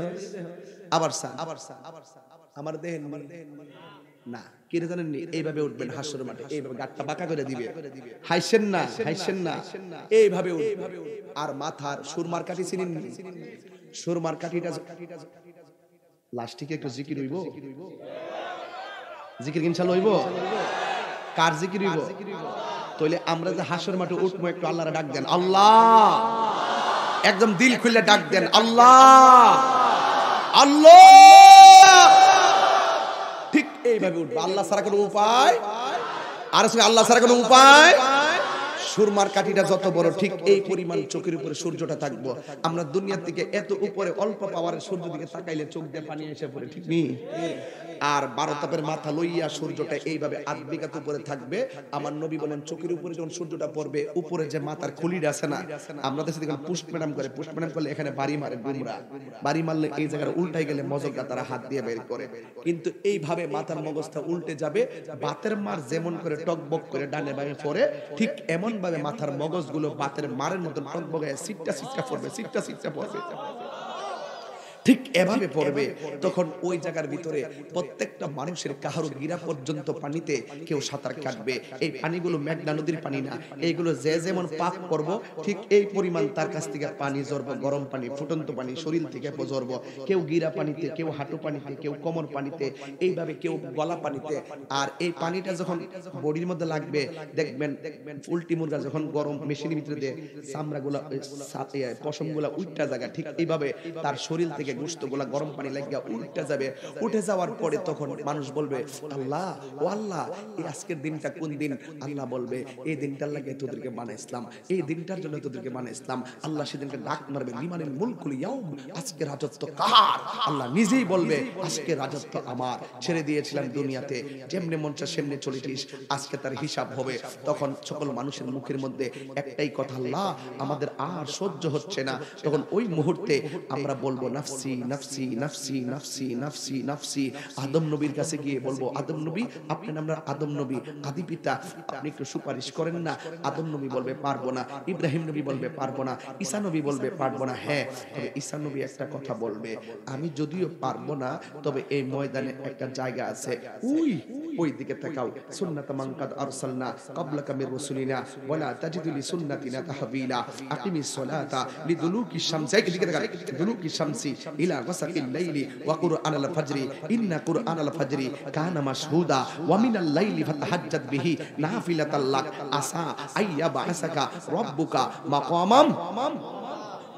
আবার সা আবার সা আবার সা আমার দেহের আমার দেহের না কিরে জানেন নি এইভাবে উঠবেন হাসর মাঠে এইভাবে গাটটা বাঁকা করে দিবে হাইসেন না হাইসেন না এইভাবে উঠবে আর মাথার সুরমার কাঠি চিনেন সুরমার কাঠিটা লাস্টিকে একটু জিকির হইব জিকির ইনশাআল্লাহ হইব কার জিকির হইব তাহলে আমরা যে হাসর মাঠে উঠবো একটু আল্লাহর ডাক দেন আল্লাহ একদম দিল খুললে ডাক দেন আল্লাহ আল্লাহ এইভাবে উঠবে আল্লাহ ছাড়া কোনো উপায় আর আল্লাহ ছাড়া কোনো উপায় সুরমার কাঠিটা যত বড় ঠিক এই পরিমাণ চোখের উপরে সূর্যটা থাকবো আমরা দুনিয়ার থেকে এত উপরে অল্প পাওয়ার সূর্য দিকে তাকাইলে চোখ দিয়ে পানি এসে পড়ে ঠিক নেই আর বারো তাপের মাথা লইয়া সূর্যটা এইভাবে আধবিঘাত উপরে থাকবে আমার নবী বলেন চোখের উপরে যখন সূর্যটা পড়বে উপরে যে মাথার খুলিটা আছে না আমরা দেশে দেখুন পুষ্ট ম্যাডাম করে পুষ্ট ম্যাডাম করলে এখানে বাড়ি মারে বুমরা বাড়ি মারলে এই জায়গার উল্টাই গেলে মজলটা তারা হাত দিয়ে বের করে কিন্তু এইভাবে মাথার মগজটা উল্টে যাবে বাতের মার যেমন করে টক বক করে ডানে বামে পড়ে ঠিক এমন এমন মাথার মগজগুলো বাতের মারের মতন টকবগায় সিটটা সিটটা পড়বে সিটটা সিটটা পড়বে ঠিক এভাবে পড়বে তখন ওই জায়গার ভিতরে প্রত্যেকটা মানুষের কাহারো গিরা পর্যন্ত পানিতে কেউ সাঁতার কাটবে এই পানিগুলো মেঘনা নদীর পানি না এইগুলো যে যেমন পাক করব ঠিক এই পরিমাণ তার কাছ থেকে পানি জড়ব গরম পানি ফুটন্ত পানি শরীর থেকে জড়ব কেউ গিরা পানিতে কেউ হাঁটু পানিতে কেউ কোমর পানিতে এইভাবে কেউ গলা পানিতে আর এই পানিটা যখন বডির মধ্যে লাগবে দেখবেন উল্টি মুরগা যখন গরম মেশিনের ভিতরে দিয়ে চামড়াগুলা পশমগুলা উল্টা জায়গা ঠিক এইভাবে তার শরীর থেকে গোস্তগুলা গরম পানি লাগিয়া যাবে উঠে যাওয়ার পরে তখন মানুষ বলবে আল্লাহ ও আল্লাহ এই আজকের দিনটা কোন দিন আল্লাহ বলবে এই দিনটার লাগে তোদেরকে এই দিনটার জন্য তোদেরকে আল্লাহ সেদিনকে ডাক মারবে রাজত্ব কার আল্লাহ নিজেই বলবে আজকে রাজত্ব আমার ছেড়ে দিয়েছিলাম দুনিয়াতে যেমনে সেমনে চলেছিস আজকে তার হিসাব হবে তখন সকল মানুষের মুখের মধ্যে একটাই কথা আল্লাহ আমাদের আর সহ্য হচ্ছে না তখন ওই মুহূর্তে আমরা বলবো নাফসি নাফসি নাফসি নাফসি নাফসি নাফসি নাফসি আদম নবীর কাছে গিয়ে বলবো আদম নবী আপনি আমরা আদম নবী আদি পিতা আপনি একটু সুপারিশ করেন না আদম নবী বলবে পারবো না ইব্রাহিম নবী বলবে পারবো না ঈসা নবী বলবে পারবো না হ্যাঁ তবে ঈসা নবী একটা কথা বলবে আমি যদিও পারবো না তবে এই ময়দানে একটা জায়গা আছে উই ওই দিকে তাকাও সুন্নাত মানকাদ আরসালনা ক্বাবলাকা মির রাসূলিনা ওয়ালা তাজিদু লি সুন্নাতিনা তাহবিলা আকিমিস সালাতা লিদুলুকি শামসি দিকে তাকাও দুলুকি শামসি إلى غسق الليل وقرآن الفجر إن قرآن الفجر كان مشهودا ومن الليل فتحجد به نافلة لك عسى أن يبعثك ربك مقاما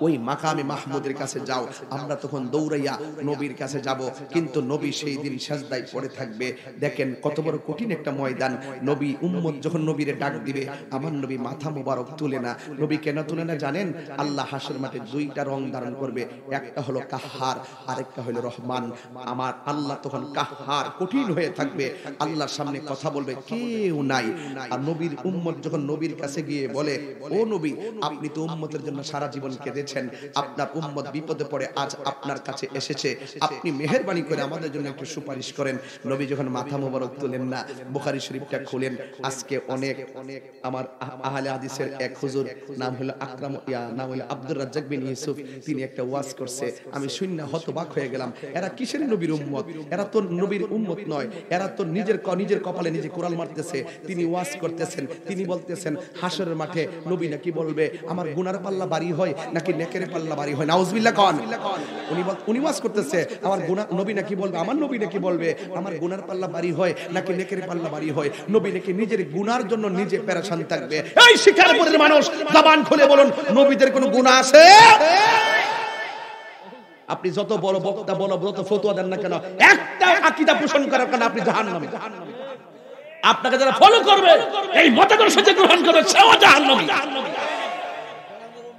ওই মাকামে মাহমুদের কাছে যাও আমরা তখন দৌড়াইয়া নবীর কাছে যাব কিন্তু নবী সেই দিন সাজদাই পড়ে থাকবে দেখেন কত বড় কঠিন একটা ময়দান নবী উম্মত যখন নবীরে ডাক দিবে আমার নবী মাথা মোবারক তুলে না নবী কেন তুলে না জানেন আল্লাহ হাসের মাঠে দুইটা রং ধারণ করবে একটা হলো কাহার আরেকটা হলো রহমান আমার আল্লাহ তখন কাহার কঠিন হয়ে থাকবে আল্লাহর সামনে কথা বলবে কেউ নাই আর নবীর উম্মত যখন নবীর কাছে গিয়ে বলে ও নবী আপনি তো উম্মতের জন্য সারা জীবন কেঁদে রেখেছেন আপনার উম্মত বিপদে পড়ে আজ আপনার কাছে এসেছে আপনি মেহরবানি করে আমাদের জন্য একটু সুপারিশ করেন নবী যখন মাথা মোবারক তুলেন না বুখারি শরীফটা খুলেন আজকে অনেক অনেক আমার আহলে হাদিসের এক হুজুর নাম হলো আকরাম ইয়া নাম হলো আব্দুর রাজ্জাক বিন ইউসুফ তিনি একটা ওয়াজ করছে আমি শূন্য হতবাক হয়ে গেলাম এরা কিসের নবীর উম্মত এরা তো নবীর উম্মত নয় এরা তো নিজের নিজের কপালে নিজে কোরাল মারতেছে তিনি ওয়াজ করতেছেন তিনি বলতেছেন হাসরের মাঠে নবী নাকি বলবে আমার গুনার পাল্লা বাড়ি হয় নাকি পাল্লা বাড়ি হয় নাউজবিল্লা কন উনি করতেছে আমার গুনা নবী নাকি বলবে আমার নবী নাকি বলবে আমার গুনার পাল্লা বাড়ি হয় নাকি পাল্লা বাড়ি হয় নবী নাকি নিজের গুনার জন্য নিজে পেরেশান থাকবে এই মানুষ খুলে বলুন নবীদের কোনো গুণা আছে আপনি যত বড় বক্তা বলো যত ফতোয়া দেন না কেন একটা আকিদা পোষণ করার কারণে আপনি জাহান নামে আপনাকে যারা ফলো করবে এই মতাদর্শ যে গ্রহণ করবে সেও জাহান নামে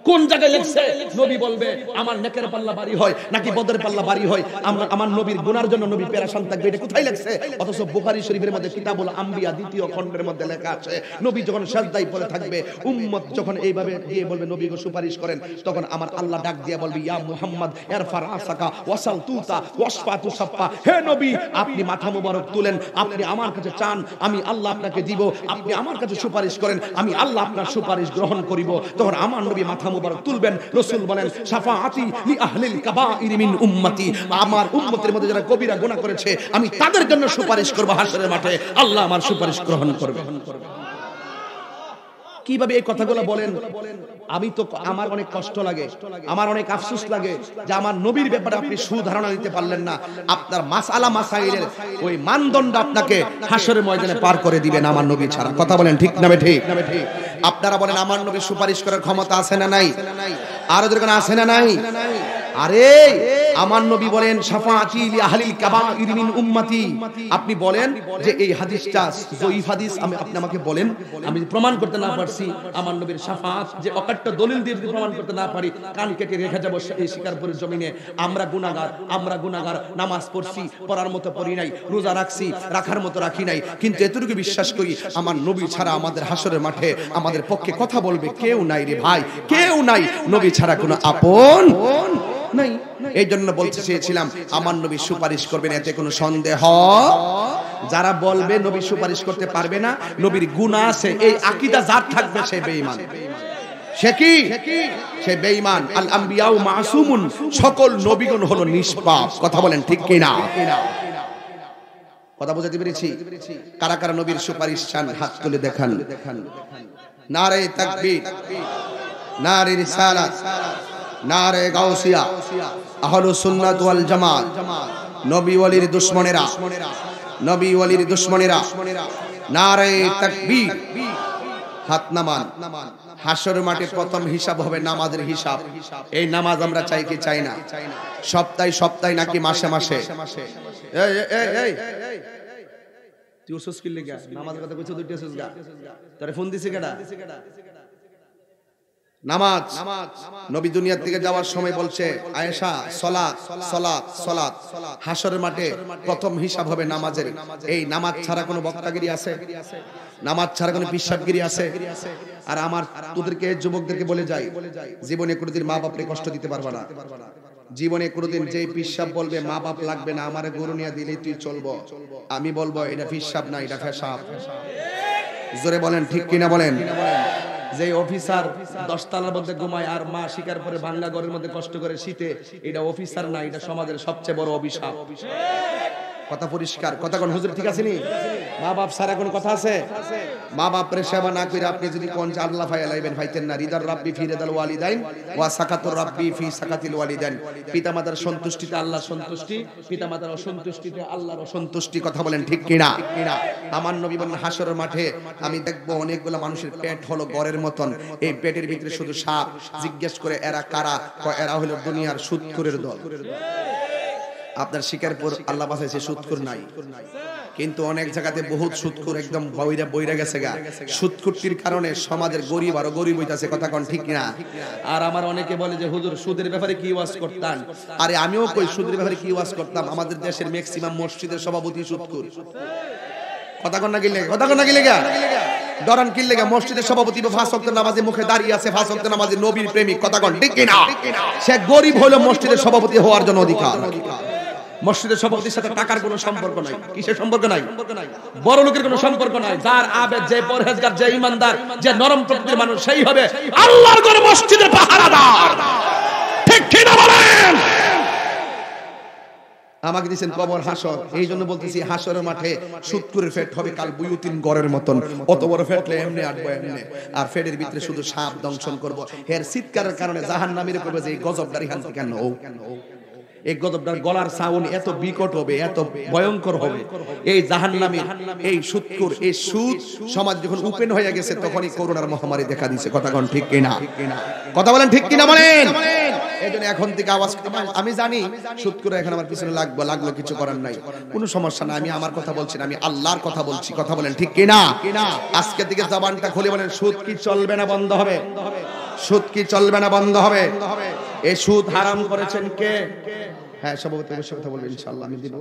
কোন জায়গায় লেখছে নবী বলবে আমার নেকের পাল্লা বাড়ি হয় নাকি বদের পাল্লা বাড়ি হয় আমরা আমার নবীর গুনার জন্য নবী পেরাশান থাকবে এটা কোথায় লেখছে অথচ বুখারী শরীফের মধ্যে কিতাবুল আম্বিয়া দ্বিতীয় খণ্ডের মধ্যে লেখা আছে নবী যখন সাজদাই পড়ে থাকবে উম্মত যখন এইভাবে গিয়ে বলবে নবী গো সুপারিশ করেন তখন আমার আল্লাহ ডাক দিয়ে বলবে ইয়া মুহাম্মদ এরফা রাসাকা ওয়াসাল তুতা ওয়াসফা তুসাফা হে নবী আপনি মাথা মুবারক তুলেন আপনি আমার কাছে চান আমি আল্লাহ আপনাকে দিব আপনি আমার কাছে সুপারিশ করেন আমি আল্লাহ আপনার সুপারিশ গ্রহণ করিব তখন আমার নবী মাথা মুবারক তুলবেন রসুল বলেন সাফাআতি লি আহলিল কাবাইর মিন উম্মতি আমার উম্মতের মধ্যে যারা কবিরা গুনাহ করেছে আমি তাদের জন্য সুপারিশ করব হাসরের মাঠে আল্লাহ আমার সুপারিশ গ্রহণ করবে কিভাবে এই কথাগুলো বলেন আমি তো আমার অনেক কষ্ট লাগে আমার অনেক আফসোস লাগে যে আমার নবীর ব্যাপারে আপনি সুধারণা দিতে পারলেন না আপনার মাসালা মাসাইলের ওই মানদণ্ড আপনাকে হাসরের ময়দানে পার করে দিবেন আমার নবী ছাড়া কথা বলেন ঠিক না ঠিক না ঠিক আপনারা বলেন আমার নবী সুপারিশ করার ক্ষমতা আছে না নাই আরো যেরকম আছে না নাই আরে আমার নবী বলেন আপনি বলেন যে এই হাদিসটা জয়ীফ হাদিস আমি আপনি আমাকে বলেন আমি প্রমাণ করতে না পারছি আমার নবীর সাফাত যে অকাট্য দলিল দিয়ে যদি প্রমাণ করতে না পারি কান কেটে রেখে যাবো এই শিকারপুরের জমিনে আমরা গুণাগার আমরা গুণাগার নামাজ পড়ছি পড়ার মতো পড়ি নাই রোজা রাখছি রাখার মতো রাখি নাই কিন্তু এতটুকু বিশ্বাস করি আমার নবী ছাড়া আমাদের হাসরের মাঠে আমাদের পক্ষে কথা বলবে কেউ নাই রে ভাই কেউ নাই নবী ছাড়া কোনো আপন নাই এই জন্য বলতে চেয়েছিলাম আমার নবী সুপারিশ করবেন এতে কোনো সন্দেহ যারা বলবে নবী সুপারিশ করতে পারবে না নবীর গুণা আছে এই আকিদা যার থাকবে সে বেঈমান সে কি সে বেঈমান আল আম্বিয়াউ মাসুমুন সকল নবীগণ হলো নিষ্পাপ কথা বলেন ঠিক কি না কথা বুঝাতে পেরেছি কারা কারা নবীর সুপারিশ চান হাত তুলে দেখান নারে তাকবীর নারে রিসালাত নারে গাউসিয়া আহলু সুন্নাত ওয়াল জামাত নবী ওয়ালির দুশমনেরা নবী ওয়ালির দুশমনেরা নারে তাকবীর হাত নামান হাসর মাঠে প্রথম হিসাব হবে নামাজের হিসাব এই নামাজ আমরা চাই কি চাই না সপ্তাহে সপ্তাহে নাকি মাসে মাসে এই এই এই তুই ওসুস কিনলে গা নামাজের কথা কইছো দুইটা ওসুস গা তোর ফোন দিছে কেডা নামাজ নবী দুনিয়ার দিকে যাওয়ার সময় বলছে আয়েশা সলা সলা সলা হাসরের মাঠে প্রথম হিসাব হবে নামাজের এই নামাজ ছাড়া কোনো বক্তাগিরি আছে নামাজ ছাড়া কোনো বিশ্বাসগিরি আছে আর আমার তোদেরকে যুবকদেরকে বলে যাই জীবনে কোনোদিন মা বাপরে কষ্ট দিতে পারবা না জীবনে কোনোদিন যে পিসাব বলবে মা বাপ লাগবে না আমার গরু নিয়ে দিলে তুই চলবো আমি বলবো এটা পিসাব না এটা ফেসাব জোরে বলেন ঠিক কিনা বলেন যে অফিসার দশতলার মধ্যে ঘুমায় আর মা শিকার পরে বাংলা ঘরের মধ্যে কষ্ট করে শীতে এটা অফিসার না এটা সমাজের সবচেয়ে বড় অভিশাপ কথা পরিষ্কার কথা কোন হুজুর ঠিক আছে নি মা বাপ সারা কোন কথা আছে মা বাপ সেবা না করে আপনি যদি কোন আল্লাহ ফায়া আলাইবেন ভাইতেন না রিদার রাব্বি ফি রিদাল ওয়ালিদাইন ওয়া সাকাতুর রাব্বি ফি সাকাতিল ওয়ালিদাইন পিতামাতার সন্তুষ্টিতে আল্লাহর সন্তুষ্টি পিতামাতার অসন্তুষ্টিতে আল্লাহর অসন্তুষ্টি কথা বলেন ঠিক কি না আমার নবী বলেন হাসরের মাঠে আমি দেখব অনেকগুলো মানুষের পেট হলো গড়ের মতন এই পেটের ভিতরে শুধু সাপ জিজ্ঞেস করে এরা কারা এরা হলো দুনিয়ার সুৎখোরের দল ঠিক আপনার শিকারপুর আল্লাহ বাসাইছে সুৎকুর নাই কিন্তু অনেক জায়গাতে বহুত সুৎকুর একদম বইরা বইরা গেছে গা সুৎকুরটির কারণে সমাজের গরিব আরো গরিব হইতাছে কথা কোন ঠিক না আর আমার অনেকে বলে যে হুজুর সুদের ব্যাপারে কি ওয়াজ করতাম আরে আমিও কই সুদের ব্যাপারে কি ওয়াজ করতাম আমাদের দেশের ম্যাক্সিমাম মসজিদের সভাপতি সুৎকুর কথা কোন না গিলে কথা কোন না গিলে গা ডরান কি লেগে মসজিদের সভাপতি বা ওয়াক্ত নামাজে মুখে দাঁড়িয়ে আছে ফাঁস নামাজে নবীর প্রেমিক কথা কন ঠিক না সে গরিব হলো মসজিদের সভাপতি হওয়ার জন্য অধিকার মসজিদের সভাপতির সাথে টাকার কোন সম্পর্ক নাই কিসের সম্পর্ক নাই বড় লোকের কোন সম্পর্ক নাই যার আবেদ যে পরহেজগার যে ইমানদার যে নরম প্রকৃতির মানুষ সেই হবে আল্লাহর ঘর মসজিদের পাহারাদার ঠিক কি না বলেন আমাকে দিয়েছেন কবর হাসর এই জন্য বলতেছি হাসরের মাঠে সুতকুরের ফেট হবে কাল বুয়ুতিন গড়ের মতন অত বড় ফেটলে এমনি আটবো এমনি আর ফেটের ভিতরে শুধু সাপ দংশন করবো এর চিৎকারের কারণে জাহান নামিরে করবে যে গজব গাড়ি হান কেন ও এই গজবটার গলার সাউন্ড এত বিকট হবে এত ভয়ঙ্কর হবে এই জাহান্নামী এই সুৎকুর এই সুদ সমাজ যখন ওপেন হয়ে গেছে তখনই করোনার মহামারী দেখা দিছে কথা কোন ঠিক কিনা কথা বলেন ঠিক কিনা বলেন এজন্য এখন থেকে আওয়াজ আমি জানি সুদ এখন আমার পিছনে লাগবে লাগলো কিছু করার নাই কোনো সমস্যা না আমি আমার কথা বলছি না আমি আল্লাহর কথা বলছি কথা বলেন ঠিক কিনা আজকে থেকে জবানটা খুলে বলেন সুদ কি চলবে না বন্ধ হবে সুদ কি চলবে না বন্ধ হবে এ সুদ হারাম করেছেন কে হ্যাঁ সভাপতি বসে কথা বলবেন ইনশাল্লাহ আমি দিব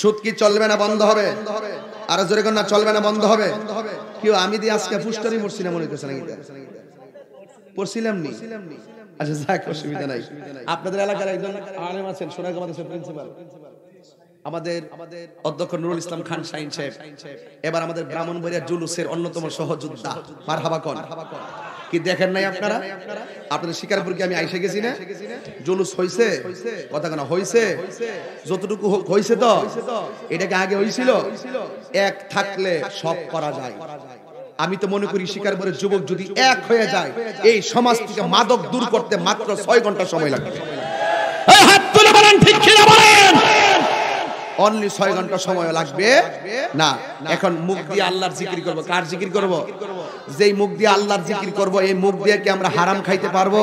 সুদ কি চলবে না বন্ধ হবে আর জোরে না চলবে না বন্ধ হবে কেউ আমি দিয়ে আজকে পুষ্টারি না মনে করছে নাকি পড়ছিলাম নি আচ্ছা যাক অসুবিধা নাই আপনাদের এলাকার একজন আলেম আছেন সোনাগা মাদ্রাসার প্রিন্সিপাল আমাদের অধ্যক্ষ নুরুল ইসলাম খান সাইন সাহেব এবার আমাদের ব্রাহ্মণ জুলুসের অন্যতম সহযোদ্ধা মারহাবা কন কি দেখেন নাই আপনারা আপনাদের শিকারপুর কি আমি আইসে গেছি না জুলুস হইছে কথা কেন হইছে যতটুকু হইছে তো এটাকে আগে হইছিল এক থাকলে সব করা যায় আমি তো মনে করি শিকারপুরের যুবক যদি এক হয়ে যায় এই সমাজ থেকে মাদক দূর করতে মাত্র ছয় ঘন্টা সময় লাগবে হাত তুলে বলেন ঠিক কিনা বলেন অনলি ছয় ঘন্টা সময় লাগবে না এখন মুখ দিয়ে আল্লাহর জিকির করব কার জিকির করব যেই মুখ দিয়ে আল্লাহর জিকির করব এই মুখ দিয়ে কি আমরা হারাম খাইতে পারবো